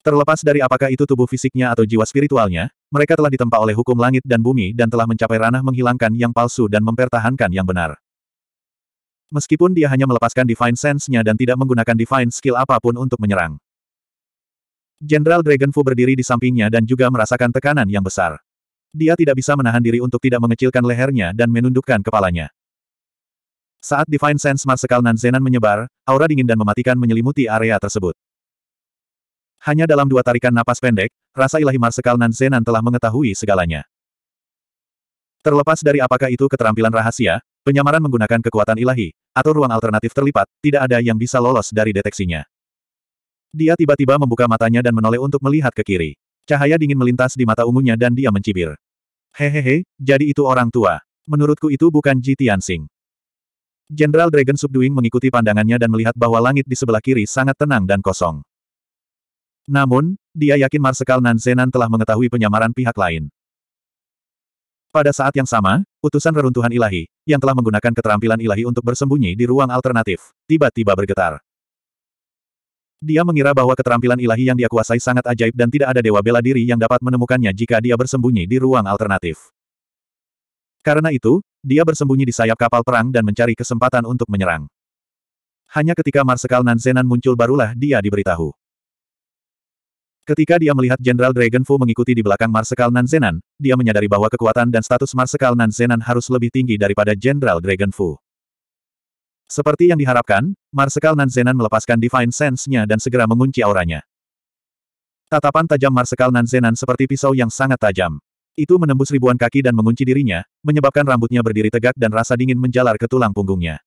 Terlepas dari apakah itu tubuh fisiknya atau jiwa spiritualnya, mereka telah ditempa oleh hukum langit dan bumi dan telah mencapai ranah menghilangkan yang palsu dan mempertahankan yang benar. Meskipun dia hanya melepaskan Divine Sense-nya dan tidak menggunakan Divine Skill apapun untuk menyerang. Jenderal Dragon Fu berdiri di sampingnya dan juga merasakan tekanan yang besar. Dia tidak bisa menahan diri untuk tidak mengecilkan lehernya dan menundukkan kepalanya. Saat Divine Sense Marsekal Nanzenan menyebar, aura dingin dan mematikan menyelimuti area tersebut. Hanya dalam dua tarikan napas pendek, rasa ilahi Marsekal Nanzenan telah mengetahui segalanya. Terlepas dari apakah itu keterampilan rahasia, penyamaran menggunakan kekuatan ilahi, atau ruang alternatif terlipat, tidak ada yang bisa lolos dari deteksinya. Dia tiba-tiba membuka matanya dan menoleh untuk melihat ke kiri. Cahaya dingin melintas di mata ungunya dan dia mencibir. Hehehe, jadi itu orang tua. Menurutku itu bukan Ji Tianxing. Jenderal Dragon Subduing mengikuti pandangannya dan melihat bahwa langit di sebelah kiri sangat tenang dan kosong. Namun, dia yakin Marsekal Nansenan telah mengetahui penyamaran pihak lain. Pada saat yang sama, utusan reruntuhan ilahi, yang telah menggunakan keterampilan ilahi untuk bersembunyi di ruang alternatif, tiba-tiba bergetar. Dia mengira bahwa keterampilan ilahi yang dia kuasai sangat ajaib dan tidak ada dewa bela diri yang dapat menemukannya jika dia bersembunyi di ruang alternatif. Karena itu, dia bersembunyi di sayap kapal perang dan mencari kesempatan untuk menyerang. Hanya ketika Marsekal Nansenan muncul barulah dia diberitahu. Ketika dia melihat Jenderal Dragon Fu mengikuti di belakang Marsekal Nanzenan, dia menyadari bahwa kekuatan dan status Marsekal Nanzenan harus lebih tinggi daripada Jenderal Dragon Fu. Seperti yang diharapkan, Marsekal Nanzenan melepaskan Divine Sense-nya dan segera mengunci auranya. Tatapan tajam Marsekal Nanzenan seperti pisau yang sangat tajam. Itu menembus ribuan kaki dan mengunci dirinya, menyebabkan rambutnya berdiri tegak dan rasa dingin menjalar ke tulang punggungnya.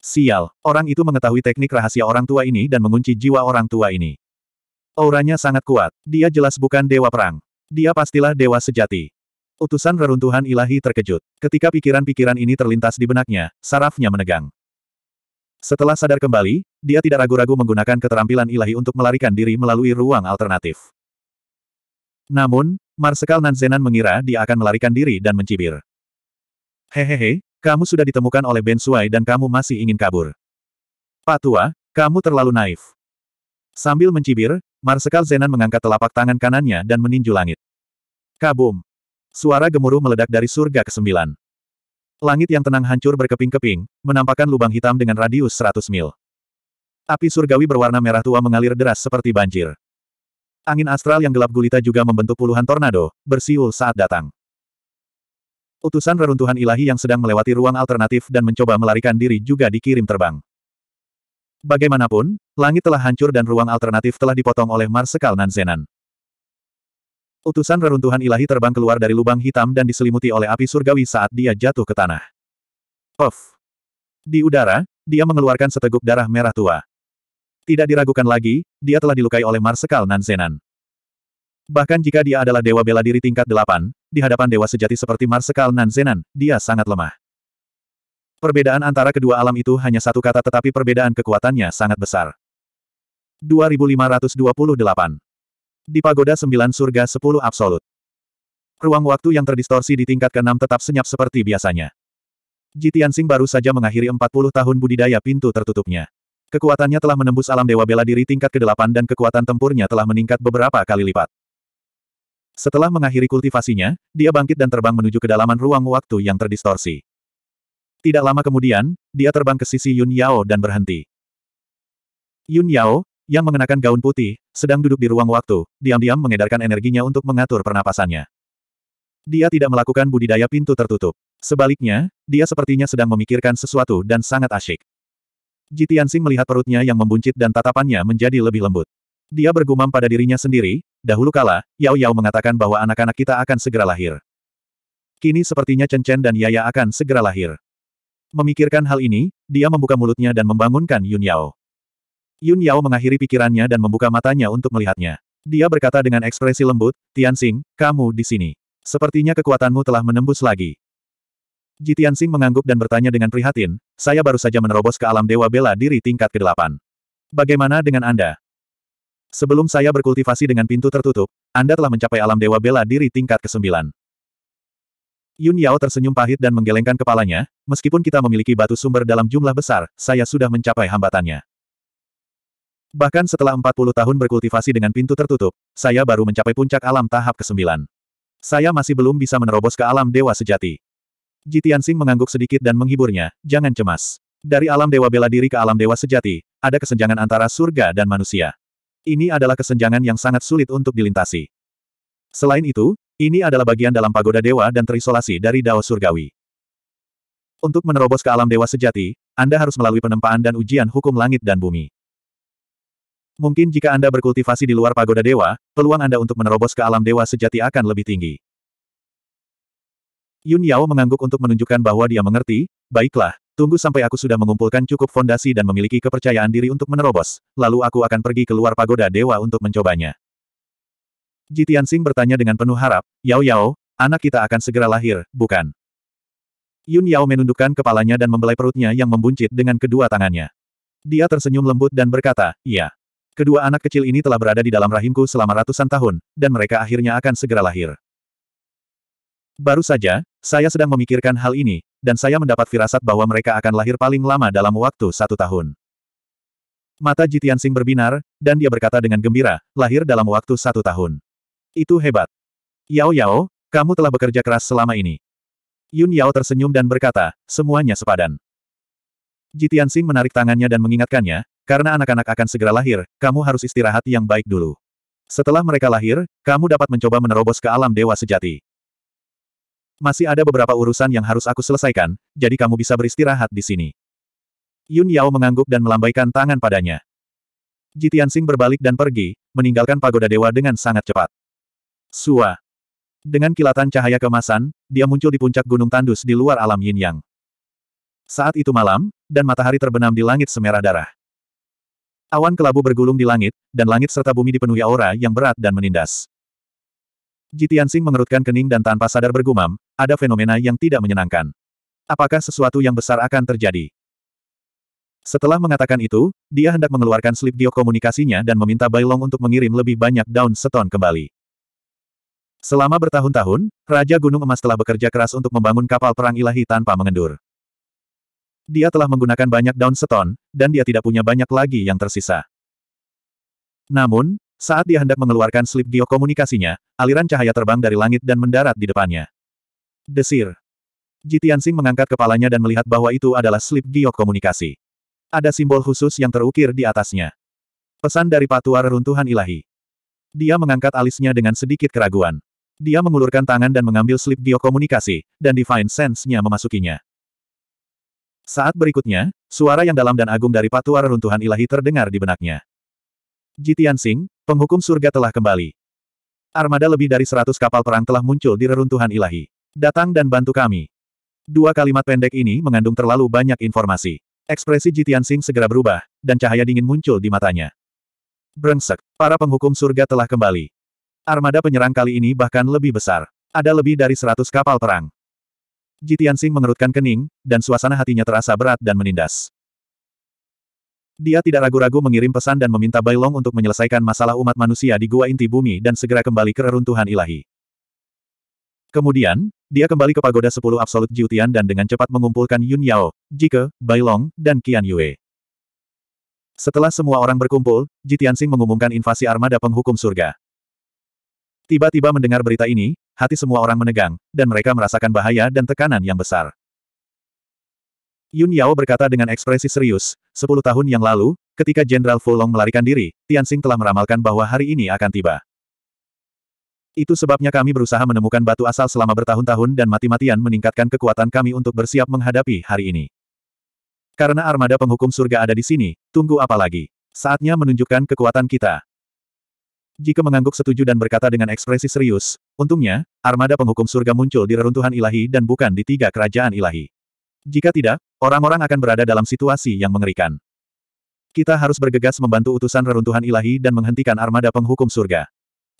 Sial, orang itu mengetahui teknik rahasia orang tua ini dan mengunci jiwa orang tua ini. Auranya sangat kuat. Dia jelas bukan dewa perang. Dia pastilah dewa sejati. Utusan reruntuhan ilahi terkejut. Ketika pikiran-pikiran ini terlintas di benaknya, sarafnya menegang. Setelah sadar kembali, dia tidak ragu-ragu menggunakan keterampilan ilahi untuk melarikan diri melalui ruang alternatif. Namun, Marsekal Nanzenan mengira dia akan melarikan diri dan mencibir. Hehehe, kamu sudah ditemukan oleh Ben Suai dan kamu masih ingin kabur. Patua, kamu terlalu naif. Sambil mencibir, Marsekal Zenan mengangkat telapak tangan kanannya dan meninju langit. Kabum! Suara gemuruh meledak dari surga kesembilan. Langit yang tenang hancur berkeping-keping, menampakkan lubang hitam dengan radius 100 mil. Api surgawi berwarna merah tua mengalir deras seperti banjir. Angin astral yang gelap gulita juga membentuk puluhan tornado, bersiul saat datang. Utusan reruntuhan ilahi yang sedang melewati ruang alternatif dan mencoba melarikan diri juga dikirim terbang. Bagaimanapun, langit telah hancur dan ruang alternatif telah dipotong oleh Marsekal Nanzenan. Utusan reruntuhan ilahi terbang keluar dari lubang hitam dan diselimuti oleh api surgawi saat dia jatuh ke tanah. Of! Di udara, dia mengeluarkan seteguk darah merah tua. Tidak diragukan lagi, dia telah dilukai oleh Marsekal Nanzenan. Bahkan jika dia adalah dewa bela diri tingkat delapan, di hadapan dewa sejati seperti Marsekal Nanzenan, dia sangat lemah. Perbedaan antara kedua alam itu hanya satu kata tetapi perbedaan kekuatannya sangat besar. 2528. Di Pagoda Sembilan Surga Sepuluh Absolut. Ruang waktu yang terdistorsi di tingkat ke-6 tetap senyap seperti biasanya. Jitiansing baru saja mengakhiri 40 tahun budidaya pintu tertutupnya. Kekuatannya telah menembus alam dewa bela diri tingkat ke-8 dan kekuatan tempurnya telah meningkat beberapa kali lipat. Setelah mengakhiri kultivasinya, dia bangkit dan terbang menuju kedalaman ruang waktu yang terdistorsi. Tidak lama kemudian, dia terbang ke sisi Yun Yao dan berhenti. Yun Yao, yang mengenakan gaun putih, sedang duduk di ruang waktu, diam-diam mengedarkan energinya untuk mengatur pernapasannya. Dia tidak melakukan budidaya pintu tertutup. Sebaliknya, dia sepertinya sedang memikirkan sesuatu dan sangat asyik. Jitiansing melihat perutnya yang membuncit dan tatapannya menjadi lebih lembut. Dia bergumam pada dirinya sendiri, dahulu kala, Yao Yao mengatakan bahwa anak-anak kita akan segera lahir. Kini sepertinya Chen Chen dan Yaya akan segera lahir. Memikirkan hal ini, dia membuka mulutnya dan membangunkan Yun Yao. Yun Yao mengakhiri pikirannya dan membuka matanya untuk melihatnya. Dia berkata dengan ekspresi lembut, Tianxing, kamu di sini. Sepertinya kekuatanmu telah menembus lagi. Ji Tianxing mengangguk dan bertanya dengan prihatin, saya baru saja menerobos ke alam dewa bela diri tingkat ke-8. Bagaimana dengan Anda? Sebelum saya berkultivasi dengan pintu tertutup, Anda telah mencapai alam dewa bela diri tingkat ke-9. Yun Yao tersenyum pahit dan menggelengkan kepalanya, meskipun kita memiliki batu sumber dalam jumlah besar, saya sudah mencapai hambatannya. Bahkan setelah 40 tahun berkultivasi dengan pintu tertutup, saya baru mencapai puncak alam tahap ke-9. Saya masih belum bisa menerobos ke alam dewa sejati. Jitiansing mengangguk sedikit dan menghiburnya, jangan cemas. Dari alam dewa bela diri ke alam dewa sejati, ada kesenjangan antara surga dan manusia. Ini adalah kesenjangan yang sangat sulit untuk dilintasi. Selain itu, ini adalah bagian dalam pagoda dewa dan terisolasi dari Dao Surgawi. Untuk menerobos ke alam dewa sejati, Anda harus melalui penempaan dan ujian hukum langit dan bumi. Mungkin jika Anda berkultivasi di luar pagoda dewa, peluang Anda untuk menerobos ke alam dewa sejati akan lebih tinggi. Yun Yao mengangguk untuk menunjukkan bahwa dia mengerti, baiklah, tunggu sampai aku sudah mengumpulkan cukup fondasi dan memiliki kepercayaan diri untuk menerobos, lalu aku akan pergi ke luar pagoda dewa untuk mencobanya. Jitian Tianxing bertanya dengan penuh harap, Yao Yao, anak kita akan segera lahir, bukan? Yun Yao menundukkan kepalanya dan membelai perutnya yang membuncit dengan kedua tangannya. Dia tersenyum lembut dan berkata, iya. Kedua anak kecil ini telah berada di dalam rahimku selama ratusan tahun, dan mereka akhirnya akan segera lahir. Baru saja, saya sedang memikirkan hal ini, dan saya mendapat firasat bahwa mereka akan lahir paling lama dalam waktu satu tahun. Mata Jitian Sing berbinar, dan dia berkata dengan gembira, lahir dalam waktu satu tahun. Itu hebat. Yao Yao, kamu telah bekerja keras selama ini. Yun Yao tersenyum dan berkata, semuanya sepadan. Jitian Sing menarik tangannya dan mengingatkannya, karena anak-anak akan segera lahir, kamu harus istirahat yang baik dulu. Setelah mereka lahir, kamu dapat mencoba menerobos ke alam dewa sejati. Masih ada beberapa urusan yang harus aku selesaikan, jadi kamu bisa beristirahat di sini. Yun Yao mengangguk dan melambaikan tangan padanya. Jitian Sing berbalik dan pergi, meninggalkan pagoda dewa dengan sangat cepat. Sua. Dengan kilatan cahaya kemasan, dia muncul di puncak gunung tandus di luar alam yin yang. Saat itu malam, dan matahari terbenam di langit semerah darah. Awan kelabu bergulung di langit, dan langit serta bumi dipenuhi aura yang berat dan menindas. Jitiansing mengerutkan kening dan tanpa sadar bergumam, ada fenomena yang tidak menyenangkan. Apakah sesuatu yang besar akan terjadi? Setelah mengatakan itu, dia hendak mengeluarkan slip geokomunikasinya dan meminta Bailong untuk mengirim lebih banyak daun seton kembali. Selama bertahun-tahun, Raja Gunung Emas telah bekerja keras untuk membangun kapal perang ilahi tanpa mengendur. Dia telah menggunakan banyak daun seton, dan dia tidak punya banyak lagi yang tersisa. Namun, saat dia hendak mengeluarkan slip geokomunikasinya, aliran cahaya terbang dari langit dan mendarat di depannya. Desir. Jitiansing mengangkat kepalanya dan melihat bahwa itu adalah slip geokomunikasi. Ada simbol khusus yang terukir di atasnya. Pesan dari patua reruntuhan ilahi. Dia mengangkat alisnya dengan sedikit keraguan. Dia mengulurkan tangan dan mengambil slip geokomunikasi, dan Divine Sense-nya memasukinya. Saat berikutnya, suara yang dalam dan agung dari patua Runtuhan ilahi terdengar di benaknya. Jitian Singh, penghukum surga telah kembali. Armada lebih dari seratus kapal perang telah muncul di reruntuhan ilahi. Datang dan bantu kami. Dua kalimat pendek ini mengandung terlalu banyak informasi. Ekspresi Jitian Singh segera berubah, dan cahaya dingin muncul di matanya. Brengsek, para penghukum surga telah kembali. Armada penyerang kali ini bahkan lebih besar. Ada lebih dari seratus kapal perang. Jitiansing mengerutkan kening, dan suasana hatinya terasa berat dan menindas. Dia tidak ragu-ragu mengirim pesan dan meminta Bailong untuk menyelesaikan masalah umat manusia di gua inti bumi dan segera kembali ke reruntuhan ilahi. Kemudian, dia kembali ke pagoda sepuluh absolut Jiutian dan dengan cepat mengumpulkan Yun Yao, Jike, Bailong, dan Qian Yue. Setelah semua orang berkumpul, Jitiansing mengumumkan invasi armada penghukum surga. Tiba-tiba mendengar berita ini, hati semua orang menegang, dan mereka merasakan bahaya dan tekanan yang besar. Yun Yao berkata dengan ekspresi serius, sepuluh tahun yang lalu, ketika Jenderal Fulong melarikan diri, Tianxing telah meramalkan bahwa hari ini akan tiba. Itu sebabnya kami berusaha menemukan batu asal selama bertahun-tahun dan mati-matian meningkatkan kekuatan kami untuk bersiap menghadapi hari ini. Karena armada penghukum surga ada di sini, tunggu apa lagi? Saatnya menunjukkan kekuatan kita. Jika mengangguk setuju dan berkata dengan ekspresi serius, untungnya, armada penghukum surga muncul di reruntuhan ilahi dan bukan di tiga kerajaan ilahi. Jika tidak, orang-orang akan berada dalam situasi yang mengerikan. Kita harus bergegas membantu utusan reruntuhan ilahi dan menghentikan armada penghukum surga.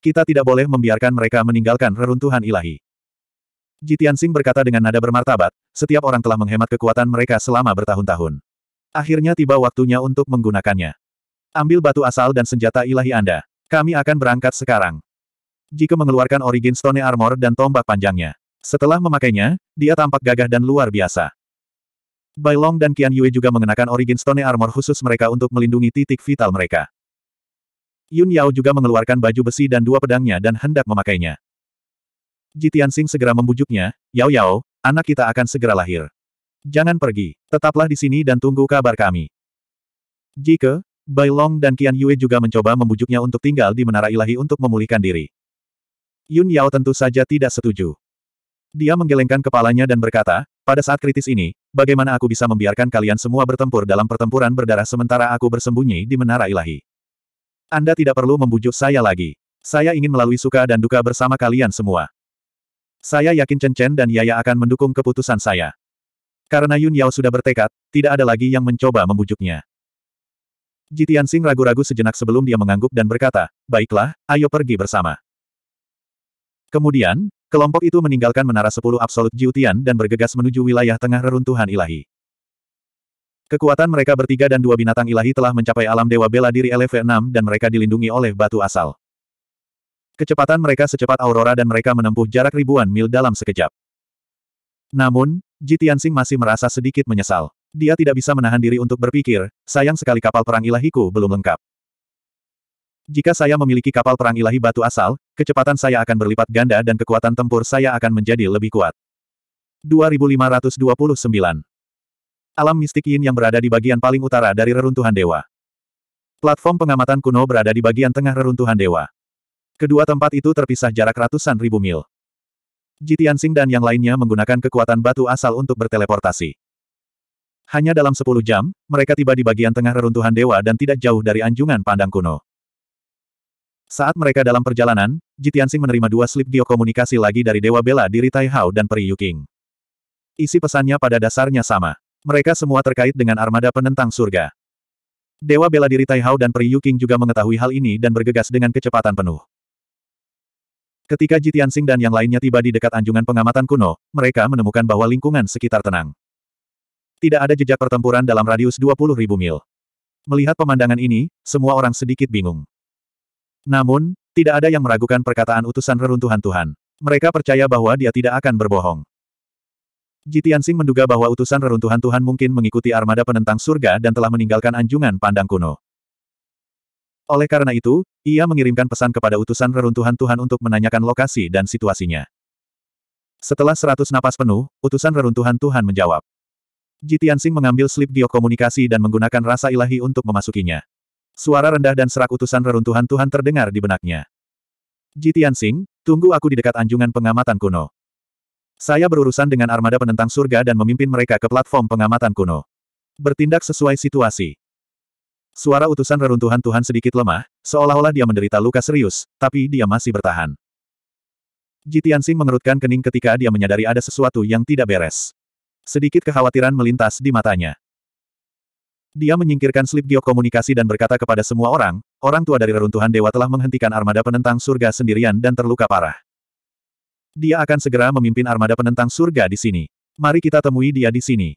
Kita tidak boleh membiarkan mereka meninggalkan reruntuhan ilahi. Jitian Sing berkata dengan nada bermartabat, setiap orang telah menghemat kekuatan mereka selama bertahun-tahun. Akhirnya tiba waktunya untuk menggunakannya. Ambil batu asal dan senjata ilahi Anda. Kami akan berangkat sekarang. Jika mengeluarkan Origin Stone Armor dan tombak panjangnya. Setelah memakainya, dia tampak gagah dan luar biasa. Bai Long dan Qian Yue juga mengenakan Origin Stone Armor khusus mereka untuk melindungi titik vital mereka. Yun Yao juga mengeluarkan baju besi dan dua pedangnya dan hendak memakainya. Jitian Sing segera membujuknya, Yao Yao, anak kita akan segera lahir. Jangan pergi, tetaplah di sini dan tunggu kabar kami. Jike, Bai Long dan Qian Yue juga mencoba membujuknya untuk tinggal di Menara Ilahi untuk memulihkan diri. Yun Yao tentu saja tidak setuju. Dia menggelengkan kepalanya dan berkata, pada saat kritis ini, bagaimana aku bisa membiarkan kalian semua bertempur dalam pertempuran berdarah sementara aku bersembunyi di Menara Ilahi? Anda tidak perlu membujuk saya lagi. Saya ingin melalui suka dan duka bersama kalian semua. Saya yakin Chen Chen dan Yaya akan mendukung keputusan saya. Karena Yun Yao sudah bertekad, tidak ada lagi yang mencoba membujuknya. Jitian Sing ragu-ragu sejenak sebelum dia mengangguk dan berkata, baiklah, ayo pergi bersama. Kemudian, kelompok itu meninggalkan Menara Sepuluh Absolut Jiutian dan bergegas menuju wilayah tengah reruntuhan ilahi. Kekuatan mereka bertiga dan dua binatang ilahi telah mencapai alam dewa bela diri LV6 dan mereka dilindungi oleh batu asal. Kecepatan mereka secepat aurora dan mereka menempuh jarak ribuan mil dalam sekejap. Namun, Ji Tianxing masih merasa sedikit menyesal. Dia tidak bisa menahan diri untuk berpikir, sayang sekali kapal perang ilahiku belum lengkap. Jika saya memiliki kapal perang ilahi batu asal, kecepatan saya akan berlipat ganda dan kekuatan tempur saya akan menjadi lebih kuat. 2529 Alam mistik Yin yang berada di bagian paling utara dari reruntuhan dewa. Platform pengamatan kuno berada di bagian tengah reruntuhan dewa. Kedua tempat itu terpisah jarak ratusan ribu mil. Jitiansing dan yang lainnya menggunakan kekuatan batu asal untuk berteleportasi. Hanya dalam sepuluh jam, mereka tiba di bagian tengah reruntuhan dewa dan tidak jauh dari anjungan pandang kuno. Saat mereka dalam perjalanan, Jitiansing menerima dua slip geokomunikasi lagi dari Dewa Bela diri Tai Hao dan Peri Yuking. Isi pesannya pada dasarnya sama. Mereka semua terkait dengan armada penentang surga. Dewa Bela diri Tai Hao dan Peri Yuking juga mengetahui hal ini dan bergegas dengan kecepatan penuh. Ketika Jitian Sing dan yang lainnya tiba di dekat anjungan pengamatan kuno, mereka menemukan bahwa lingkungan sekitar tenang. Tidak ada jejak pertempuran dalam radius ribu mil. Melihat pemandangan ini, semua orang sedikit bingung. Namun, tidak ada yang meragukan perkataan utusan reruntuhan Tuhan. Mereka percaya bahwa dia tidak akan berbohong. Jitian Sing menduga bahwa utusan reruntuhan Tuhan mungkin mengikuti armada penentang surga dan telah meninggalkan anjungan pandang kuno. Oleh karena itu, ia mengirimkan pesan kepada utusan reruntuhan Tuhan untuk menanyakan lokasi dan situasinya. Setelah seratus napas penuh, utusan reruntuhan Tuhan menjawab. Jitiansing mengambil slip giok komunikasi dan menggunakan rasa ilahi untuk memasukinya. Suara rendah dan serak utusan reruntuhan Tuhan terdengar di benaknya. Jitiansing, tunggu aku di dekat anjungan pengamatan kuno. Saya berurusan dengan armada penentang surga dan memimpin mereka ke platform pengamatan kuno. Bertindak sesuai situasi. Suara utusan reruntuhan Tuhan sedikit lemah, seolah-olah dia menderita luka serius, tapi dia masih bertahan. Jitiansing mengerutkan kening ketika dia menyadari ada sesuatu yang tidak beres. Sedikit kekhawatiran melintas di matanya. Dia menyingkirkan slip giok komunikasi dan berkata kepada semua orang, orang tua dari reruntuhan dewa telah menghentikan armada penentang surga sendirian dan terluka parah. Dia akan segera memimpin armada penentang surga di sini. Mari kita temui dia di sini.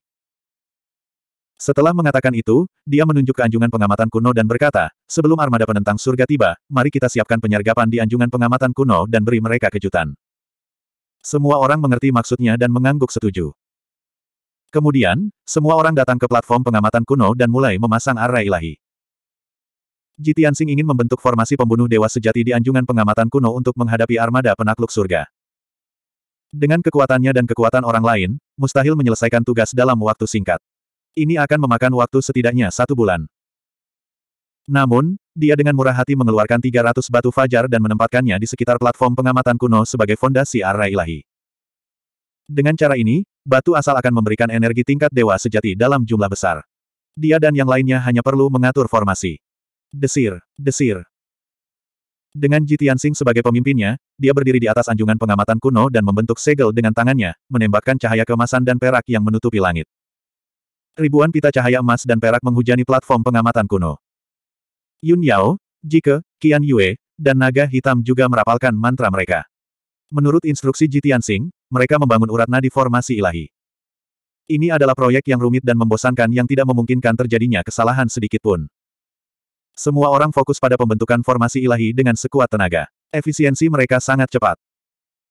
Setelah mengatakan itu, dia menunjuk ke anjungan pengamatan kuno dan berkata, sebelum armada penentang surga tiba, mari kita siapkan penyergapan di anjungan pengamatan kuno dan beri mereka kejutan. Semua orang mengerti maksudnya dan mengangguk setuju. Kemudian, semua orang datang ke platform pengamatan kuno dan mulai memasang array ilahi. Jitian Sing ingin membentuk formasi pembunuh dewa sejati di anjungan pengamatan kuno untuk menghadapi armada penakluk surga. Dengan kekuatannya dan kekuatan orang lain, mustahil menyelesaikan tugas dalam waktu singkat. Ini akan memakan waktu setidaknya satu bulan. Namun, dia dengan murah hati mengeluarkan 300 batu fajar dan menempatkannya di sekitar platform pengamatan kuno sebagai fondasi arah ilahi. Dengan cara ini, batu asal akan memberikan energi tingkat dewa sejati dalam jumlah besar. Dia dan yang lainnya hanya perlu mengatur formasi. Desir, desir. Dengan Jitian Sing sebagai pemimpinnya, dia berdiri di atas anjungan pengamatan kuno dan membentuk segel dengan tangannya, menembakkan cahaya kemasan dan perak yang menutupi langit. Ribuan pita cahaya emas dan perak menghujani platform pengamatan kuno. Yun Yao, Jike, Qian Yue, dan naga hitam juga merapalkan mantra mereka. Menurut instruksi Jitian Sing, mereka membangun urat nadi formasi ilahi. Ini adalah proyek yang rumit dan membosankan yang tidak memungkinkan terjadinya kesalahan sedikitpun. Semua orang fokus pada pembentukan formasi ilahi dengan sekuat tenaga. Efisiensi mereka sangat cepat.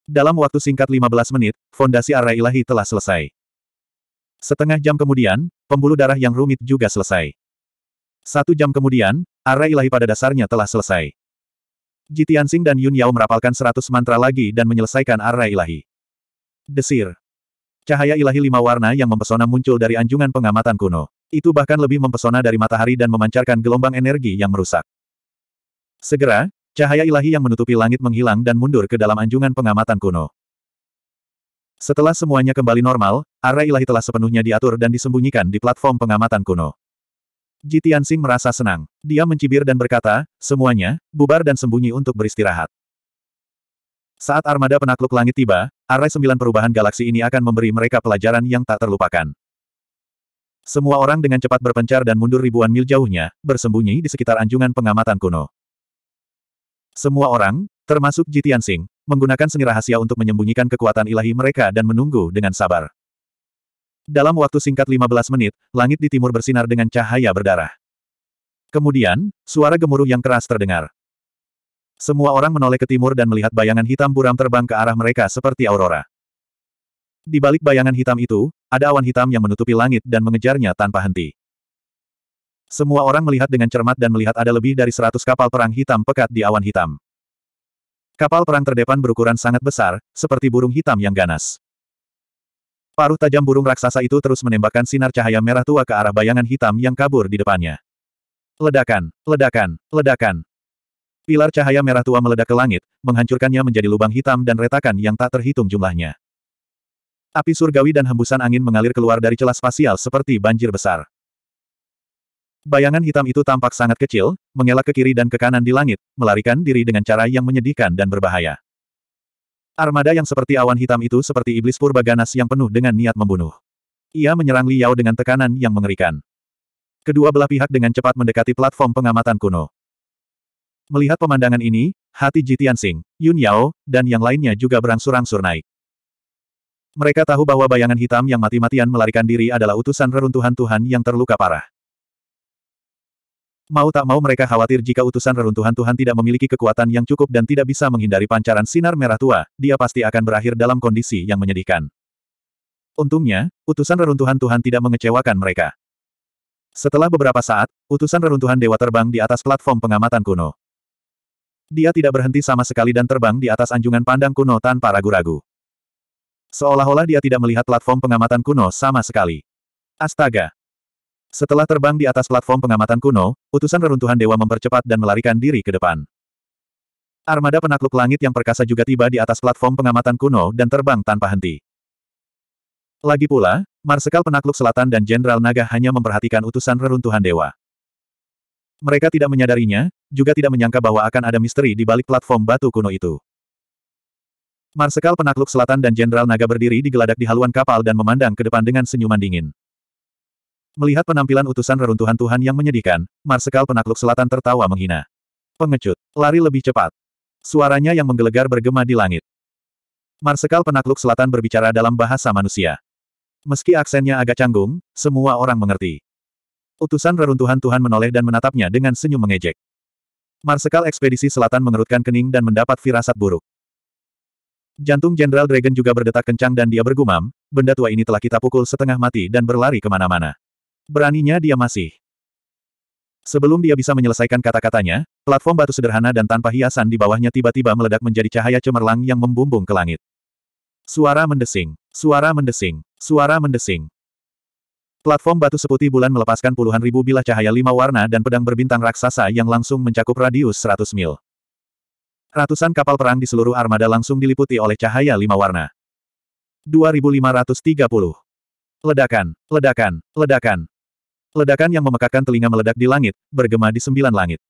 Dalam waktu singkat 15 menit, fondasi arah ilahi telah selesai. Setengah jam kemudian, pembuluh darah yang rumit juga selesai. Satu jam kemudian, arah ilahi pada dasarnya telah selesai. Jitiansing dan Yun Yao merapalkan seratus mantra lagi dan menyelesaikan arah ilahi. Desir. Cahaya ilahi lima warna yang mempesona muncul dari anjungan pengamatan kuno. Itu bahkan lebih mempesona dari matahari dan memancarkan gelombang energi yang merusak. Segera, cahaya ilahi yang menutupi langit menghilang dan mundur ke dalam anjungan pengamatan kuno. Setelah semuanya kembali normal, Arah ilahi telah sepenuhnya diatur dan disembunyikan di platform pengamatan kuno. Ji Tianxing merasa senang. Dia mencibir dan berkata, semuanya, bubar dan sembunyi untuk beristirahat. Saat armada penakluk langit tiba, arai sembilan perubahan galaksi ini akan memberi mereka pelajaran yang tak terlupakan. Semua orang dengan cepat berpencar dan mundur ribuan mil jauhnya, bersembunyi di sekitar anjungan pengamatan kuno. Semua orang, termasuk Jitian Singh, menggunakan seni rahasia untuk menyembunyikan kekuatan ilahi mereka dan menunggu dengan sabar. Dalam waktu singkat 15 menit, langit di timur bersinar dengan cahaya berdarah. Kemudian, suara gemuruh yang keras terdengar. Semua orang menoleh ke timur dan melihat bayangan hitam buram terbang ke arah mereka seperti aurora. Di balik bayangan hitam itu, ada awan hitam yang menutupi langit dan mengejarnya tanpa henti. Semua orang melihat dengan cermat dan melihat ada lebih dari 100 kapal perang hitam pekat di awan hitam. Kapal perang terdepan berukuran sangat besar, seperti burung hitam yang ganas. Paruh tajam burung raksasa itu terus menembakkan sinar cahaya merah tua ke arah bayangan hitam yang kabur di depannya. Ledakan, ledakan, ledakan. Pilar cahaya merah tua meledak ke langit, menghancurkannya menjadi lubang hitam dan retakan yang tak terhitung jumlahnya. Api surgawi dan hembusan angin mengalir keluar dari celah spasial seperti banjir besar. Bayangan hitam itu tampak sangat kecil, mengelak ke kiri dan ke kanan di langit, melarikan diri dengan cara yang menyedihkan dan berbahaya. Armada yang seperti awan hitam itu seperti iblis purba ganas yang penuh dengan niat membunuh. Ia menyerang Liao dengan tekanan yang mengerikan. Kedua belah pihak dengan cepat mendekati platform pengamatan kuno. Melihat pemandangan ini, hati Jitian Sing, Yun Yao, dan yang lainnya juga berangsur-angsur naik. Mereka tahu bahwa bayangan hitam yang mati-matian melarikan diri adalah utusan reruntuhan Tuhan yang terluka parah. Mau tak mau mereka khawatir jika utusan reruntuhan Tuhan tidak memiliki kekuatan yang cukup dan tidak bisa menghindari pancaran sinar merah tua, dia pasti akan berakhir dalam kondisi yang menyedihkan. Untungnya, utusan reruntuhan Tuhan tidak mengecewakan mereka. Setelah beberapa saat, utusan reruntuhan dewa terbang di atas platform pengamatan kuno. Dia tidak berhenti sama sekali dan terbang di atas anjungan pandang kuno tanpa ragu-ragu. Seolah-olah dia tidak melihat platform pengamatan kuno sama sekali. Astaga, setelah terbang di atas platform pengamatan kuno, utusan reruntuhan dewa mempercepat dan melarikan diri ke depan. Armada penakluk langit yang perkasa juga tiba di atas platform pengamatan kuno dan terbang tanpa henti. Lagi pula, Marsekal penakluk selatan dan Jenderal Naga hanya memperhatikan utusan reruntuhan dewa. Mereka tidak menyadarinya, juga tidak menyangka bahwa akan ada misteri di balik platform batu kuno itu. Marsekal penakluk selatan dan Jenderal Naga berdiri di geladak di haluan kapal dan memandang ke depan dengan senyuman dingin. Melihat penampilan utusan reruntuhan Tuhan yang menyedihkan, Marsekal penakluk selatan tertawa menghina. Pengecut, lari lebih cepat. Suaranya yang menggelegar bergema di langit. Marsekal penakluk selatan berbicara dalam bahasa manusia. Meski aksennya agak canggung, semua orang mengerti. Utusan reruntuhan Tuhan menoleh dan menatapnya dengan senyum mengejek. Marsekal ekspedisi selatan mengerutkan kening dan mendapat firasat buruk. Jantung Jenderal Dragon juga berdetak kencang dan dia bergumam, benda tua ini telah kita pukul setengah mati dan berlari kemana-mana. Beraninya dia masih. Sebelum dia bisa menyelesaikan kata-katanya, platform batu sederhana dan tanpa hiasan di bawahnya tiba-tiba meledak menjadi cahaya cemerlang yang membumbung ke langit. Suara mendesing, suara mendesing, suara mendesing. Platform batu seputih bulan melepaskan puluhan ribu bilah cahaya lima warna dan pedang berbintang raksasa yang langsung mencakup radius 100 mil. Ratusan kapal perang di seluruh armada langsung diliputi oleh cahaya lima warna. 2530. Ledakan, ledakan, ledakan. Ledakan yang memekakkan telinga meledak di langit, bergema di sembilan langit.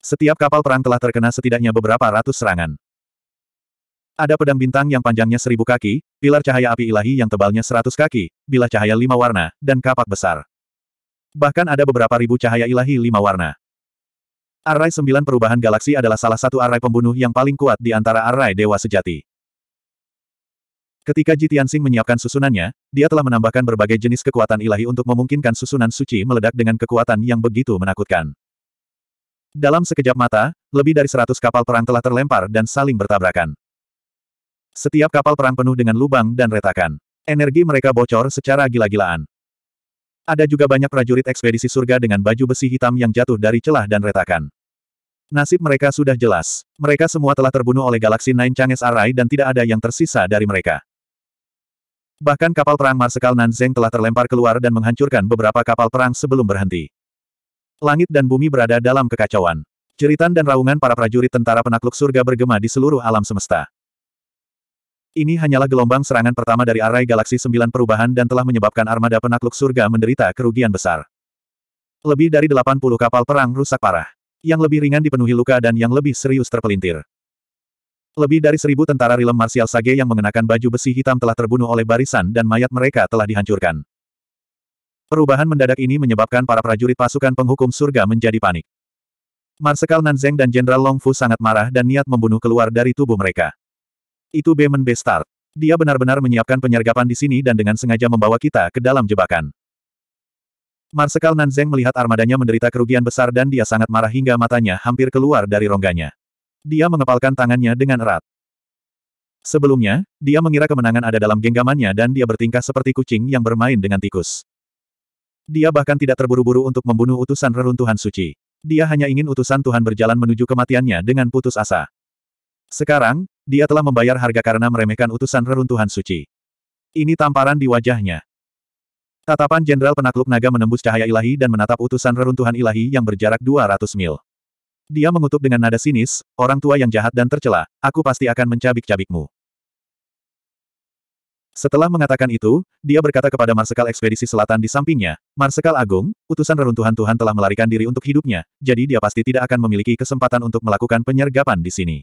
Setiap kapal perang telah terkena setidaknya beberapa ratus serangan. Ada pedang bintang yang panjangnya seribu kaki, pilar cahaya api ilahi yang tebalnya seratus kaki, bilah cahaya lima warna, dan kapak besar. Bahkan ada beberapa ribu cahaya ilahi lima warna. Array sembilan perubahan galaksi adalah salah satu array pembunuh yang paling kuat di antara array dewa sejati. Ketika Ji Tianxing menyiapkan susunannya, dia telah menambahkan berbagai jenis kekuatan ilahi untuk memungkinkan susunan suci meledak dengan kekuatan yang begitu menakutkan. Dalam sekejap mata, lebih dari seratus kapal perang telah terlempar dan saling bertabrakan. Setiap kapal perang penuh dengan lubang dan retakan. Energi mereka bocor secara gila-gilaan. Ada juga banyak prajurit ekspedisi surga dengan baju besi hitam yang jatuh dari celah dan retakan. Nasib mereka sudah jelas. Mereka semua telah terbunuh oleh galaksi Nine Changes Arai dan tidak ada yang tersisa dari mereka. Bahkan kapal perang Marsekal Nanzeng telah terlempar keluar dan menghancurkan beberapa kapal perang sebelum berhenti. Langit dan bumi berada dalam kekacauan. Jeritan dan raungan para prajurit tentara penakluk surga bergema di seluruh alam semesta. Ini hanyalah gelombang serangan pertama dari arai galaksi sembilan perubahan dan telah menyebabkan armada penakluk surga menderita kerugian besar. Lebih dari 80 kapal perang rusak parah. Yang lebih ringan dipenuhi luka dan yang lebih serius terpelintir. Lebih dari seribu tentara rilem Marsial Sage yang mengenakan baju besi hitam telah terbunuh oleh barisan dan mayat mereka telah dihancurkan. Perubahan mendadak ini menyebabkan para prajurit pasukan penghukum surga menjadi panik. Marsekal Nanzeng dan Jenderal Longfu sangat marah dan niat membunuh keluar dari tubuh mereka. Itu Bemen Bestar. Dia benar-benar menyiapkan penyergapan di sini dan dengan sengaja membawa kita ke dalam jebakan. Marsekal Nanzeng melihat armadanya menderita kerugian besar dan dia sangat marah hingga matanya hampir keluar dari rongganya. Dia mengepalkan tangannya dengan erat. Sebelumnya, dia mengira kemenangan ada dalam genggamannya dan dia bertingkah seperti kucing yang bermain dengan tikus. Dia bahkan tidak terburu-buru untuk membunuh utusan reruntuhan suci. Dia hanya ingin utusan Tuhan berjalan menuju kematiannya dengan putus asa. Sekarang, dia telah membayar harga karena meremehkan utusan reruntuhan suci. Ini tamparan di wajahnya. Tatapan Jenderal Penakluk Naga menembus cahaya ilahi dan menatap utusan reruntuhan ilahi yang berjarak 200 mil. Dia mengutuk dengan nada sinis, orang tua yang jahat dan tercela, aku pasti akan mencabik-cabikmu. Setelah mengatakan itu, dia berkata kepada Marsekal Ekspedisi Selatan di sampingnya, Marsekal Agung, utusan reruntuhan Tuhan telah melarikan diri untuk hidupnya, jadi dia pasti tidak akan memiliki kesempatan untuk melakukan penyergapan di sini.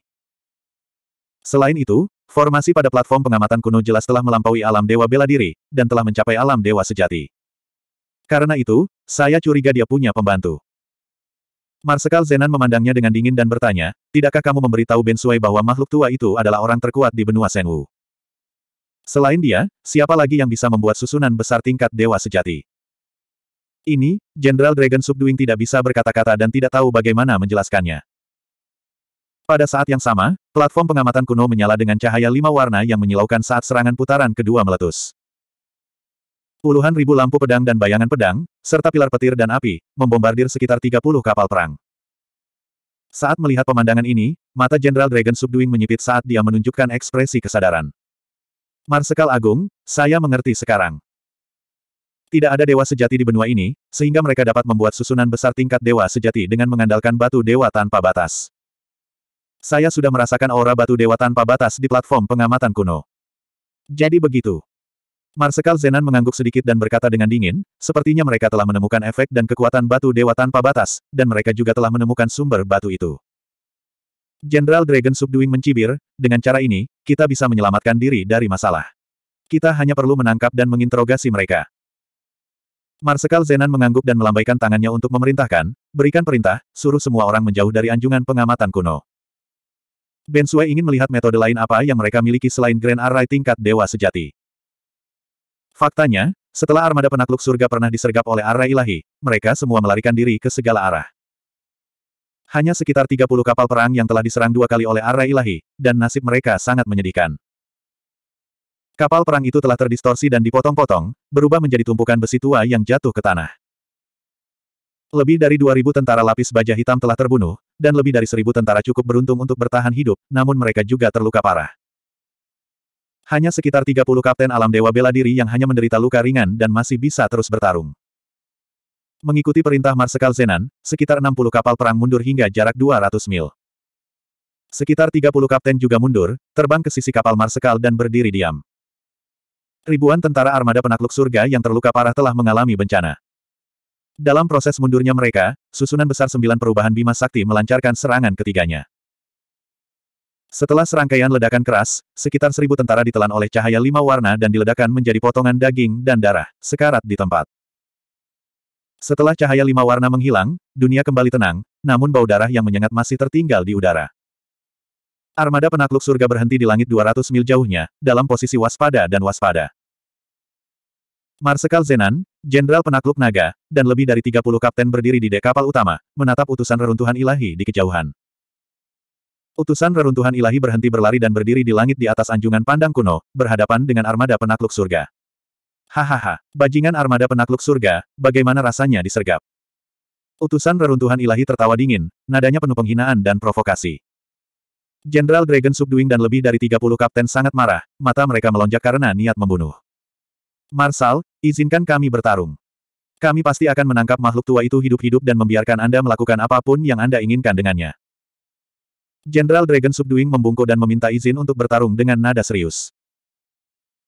Selain itu, formasi pada platform pengamatan kuno jelas telah melampaui alam dewa bela diri, dan telah mencapai alam dewa sejati. Karena itu, saya curiga dia punya pembantu. Marsekal Zenan memandangnya dengan dingin dan bertanya, tidakkah kamu memberitahu Ben Sui bahwa makhluk tua itu adalah orang terkuat di benua Senwu? Selain dia, siapa lagi yang bisa membuat susunan besar tingkat dewa sejati? Ini, Jenderal Dragon Subduing tidak bisa berkata-kata dan tidak tahu bagaimana menjelaskannya. Pada saat yang sama, platform pengamatan kuno menyala dengan cahaya lima warna yang menyilaukan saat serangan putaran kedua meletus. Puluhan ribu lampu pedang dan bayangan pedang, serta pilar petir dan api, membombardir sekitar 30 kapal perang. Saat melihat pemandangan ini, mata Jenderal Dragon Subduing menyipit saat dia menunjukkan ekspresi kesadaran. Marsekal Agung, saya mengerti sekarang. Tidak ada dewa sejati di benua ini, sehingga mereka dapat membuat susunan besar tingkat dewa sejati dengan mengandalkan batu dewa tanpa batas. Saya sudah merasakan aura batu dewa tanpa batas di platform pengamatan kuno. Jadi begitu. Marsekal Zenan mengangguk sedikit dan berkata dengan dingin, sepertinya mereka telah menemukan efek dan kekuatan batu dewa tanpa batas, dan mereka juga telah menemukan sumber batu itu. Jenderal Dragon Subduing mencibir, dengan cara ini, kita bisa menyelamatkan diri dari masalah. Kita hanya perlu menangkap dan menginterogasi mereka. Marsekal Zenan mengangguk dan melambaikan tangannya untuk memerintahkan, berikan perintah, suruh semua orang menjauh dari anjungan pengamatan kuno. Ben Sui ingin melihat metode lain apa yang mereka miliki selain Grand Array tingkat dewa sejati. Faktanya, setelah armada penakluk surga pernah disergap oleh arah ilahi, mereka semua melarikan diri ke segala arah. Hanya sekitar 30 kapal perang yang telah diserang dua kali oleh arah ilahi, dan nasib mereka sangat menyedihkan. Kapal perang itu telah terdistorsi dan dipotong-potong, berubah menjadi tumpukan besi tua yang jatuh ke tanah. Lebih dari 2.000 tentara lapis baja hitam telah terbunuh, dan lebih dari 1.000 tentara cukup beruntung untuk bertahan hidup, namun mereka juga terluka parah. Hanya sekitar 30 kapten alam dewa bela diri yang hanya menderita luka ringan dan masih bisa terus bertarung. Mengikuti perintah Marsekal Zenan, sekitar 60 kapal perang mundur hingga jarak 200 mil. Sekitar 30 kapten juga mundur, terbang ke sisi kapal Marsekal dan berdiri diam. Ribuan tentara armada penakluk surga yang terluka parah telah mengalami bencana. Dalam proses mundurnya mereka, susunan besar sembilan perubahan Bima Sakti melancarkan serangan ketiganya. Setelah serangkaian ledakan keras, sekitar seribu tentara ditelan oleh cahaya lima warna dan diledakan menjadi potongan daging dan darah, sekarat di tempat. Setelah cahaya lima warna menghilang, dunia kembali tenang, namun bau darah yang menyengat masih tertinggal di udara. Armada penakluk surga berhenti di langit 200 mil jauhnya, dalam posisi waspada dan waspada. Marsekal Zenan, Jenderal Penakluk Naga, dan lebih dari 30 kapten berdiri di dek kapal utama, menatap utusan reruntuhan ilahi di kejauhan. Utusan reruntuhan ilahi berhenti berlari dan berdiri di langit di atas anjungan pandang kuno, berhadapan dengan armada penakluk surga. Hahaha, bajingan armada penakluk surga, bagaimana rasanya disergap? Utusan reruntuhan ilahi tertawa dingin, nadanya penuh penghinaan dan provokasi. Jenderal Dragon Subduing dan lebih dari 30 kapten sangat marah, mata mereka melonjak karena niat membunuh. Marsal, izinkan kami bertarung. Kami pasti akan menangkap makhluk tua itu hidup-hidup dan membiarkan Anda melakukan apapun yang Anda inginkan dengannya. Jenderal Dragon Subduing membungkuk dan meminta izin untuk bertarung dengan nada serius.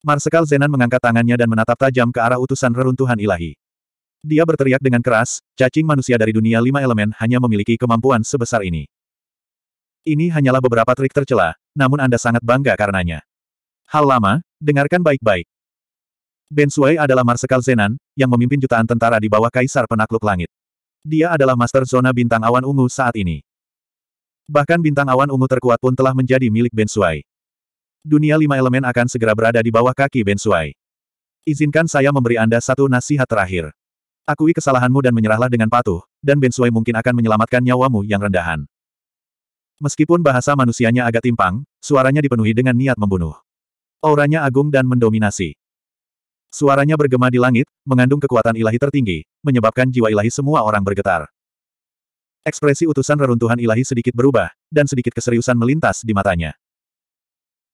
Marsekal Zenan mengangkat tangannya dan menatap tajam ke arah utusan reruntuhan ilahi. Dia berteriak dengan keras, cacing manusia dari dunia lima elemen hanya memiliki kemampuan sebesar ini. Ini hanyalah beberapa trik tercela, namun Anda sangat bangga karenanya. Hal lama, dengarkan baik-baik. Ben Sui adalah Marsekal Zenan, yang memimpin jutaan tentara di bawah Kaisar Penakluk Langit. Dia adalah Master Zona Bintang Awan Ungu saat ini. Bahkan bintang awan ungu terkuat pun telah menjadi milik Ben Dunia lima elemen akan segera berada di bawah kaki Ben Izinkan saya memberi Anda satu nasihat terakhir. Akui kesalahanmu dan menyerahlah dengan patuh, dan Ben mungkin akan menyelamatkan nyawamu yang rendahan. Meskipun bahasa manusianya agak timpang, suaranya dipenuhi dengan niat membunuh. Auranya agung dan mendominasi. Suaranya bergema di langit, mengandung kekuatan ilahi tertinggi, menyebabkan jiwa ilahi semua orang bergetar. Ekspresi utusan reruntuhan ilahi sedikit berubah, dan sedikit keseriusan melintas di matanya.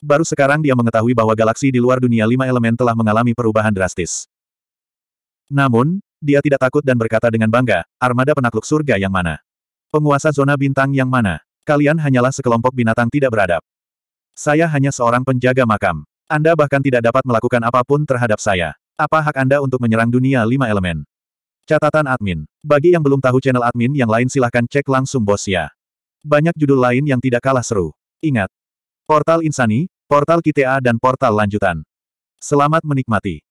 Baru sekarang dia mengetahui bahwa galaksi di luar dunia lima elemen telah mengalami perubahan drastis. Namun, dia tidak takut dan berkata dengan bangga, armada penakluk surga yang mana? Penguasa zona bintang yang mana? Kalian hanyalah sekelompok binatang tidak beradab. Saya hanya seorang penjaga makam. Anda bahkan tidak dapat melakukan apapun terhadap saya. Apa hak Anda untuk menyerang dunia lima elemen? Catatan admin. Bagi yang belum tahu channel admin yang lain silahkan cek langsung bos ya. Banyak judul lain yang tidak kalah seru. Ingat. Portal Insani, Portal kita dan Portal Lanjutan. Selamat menikmati.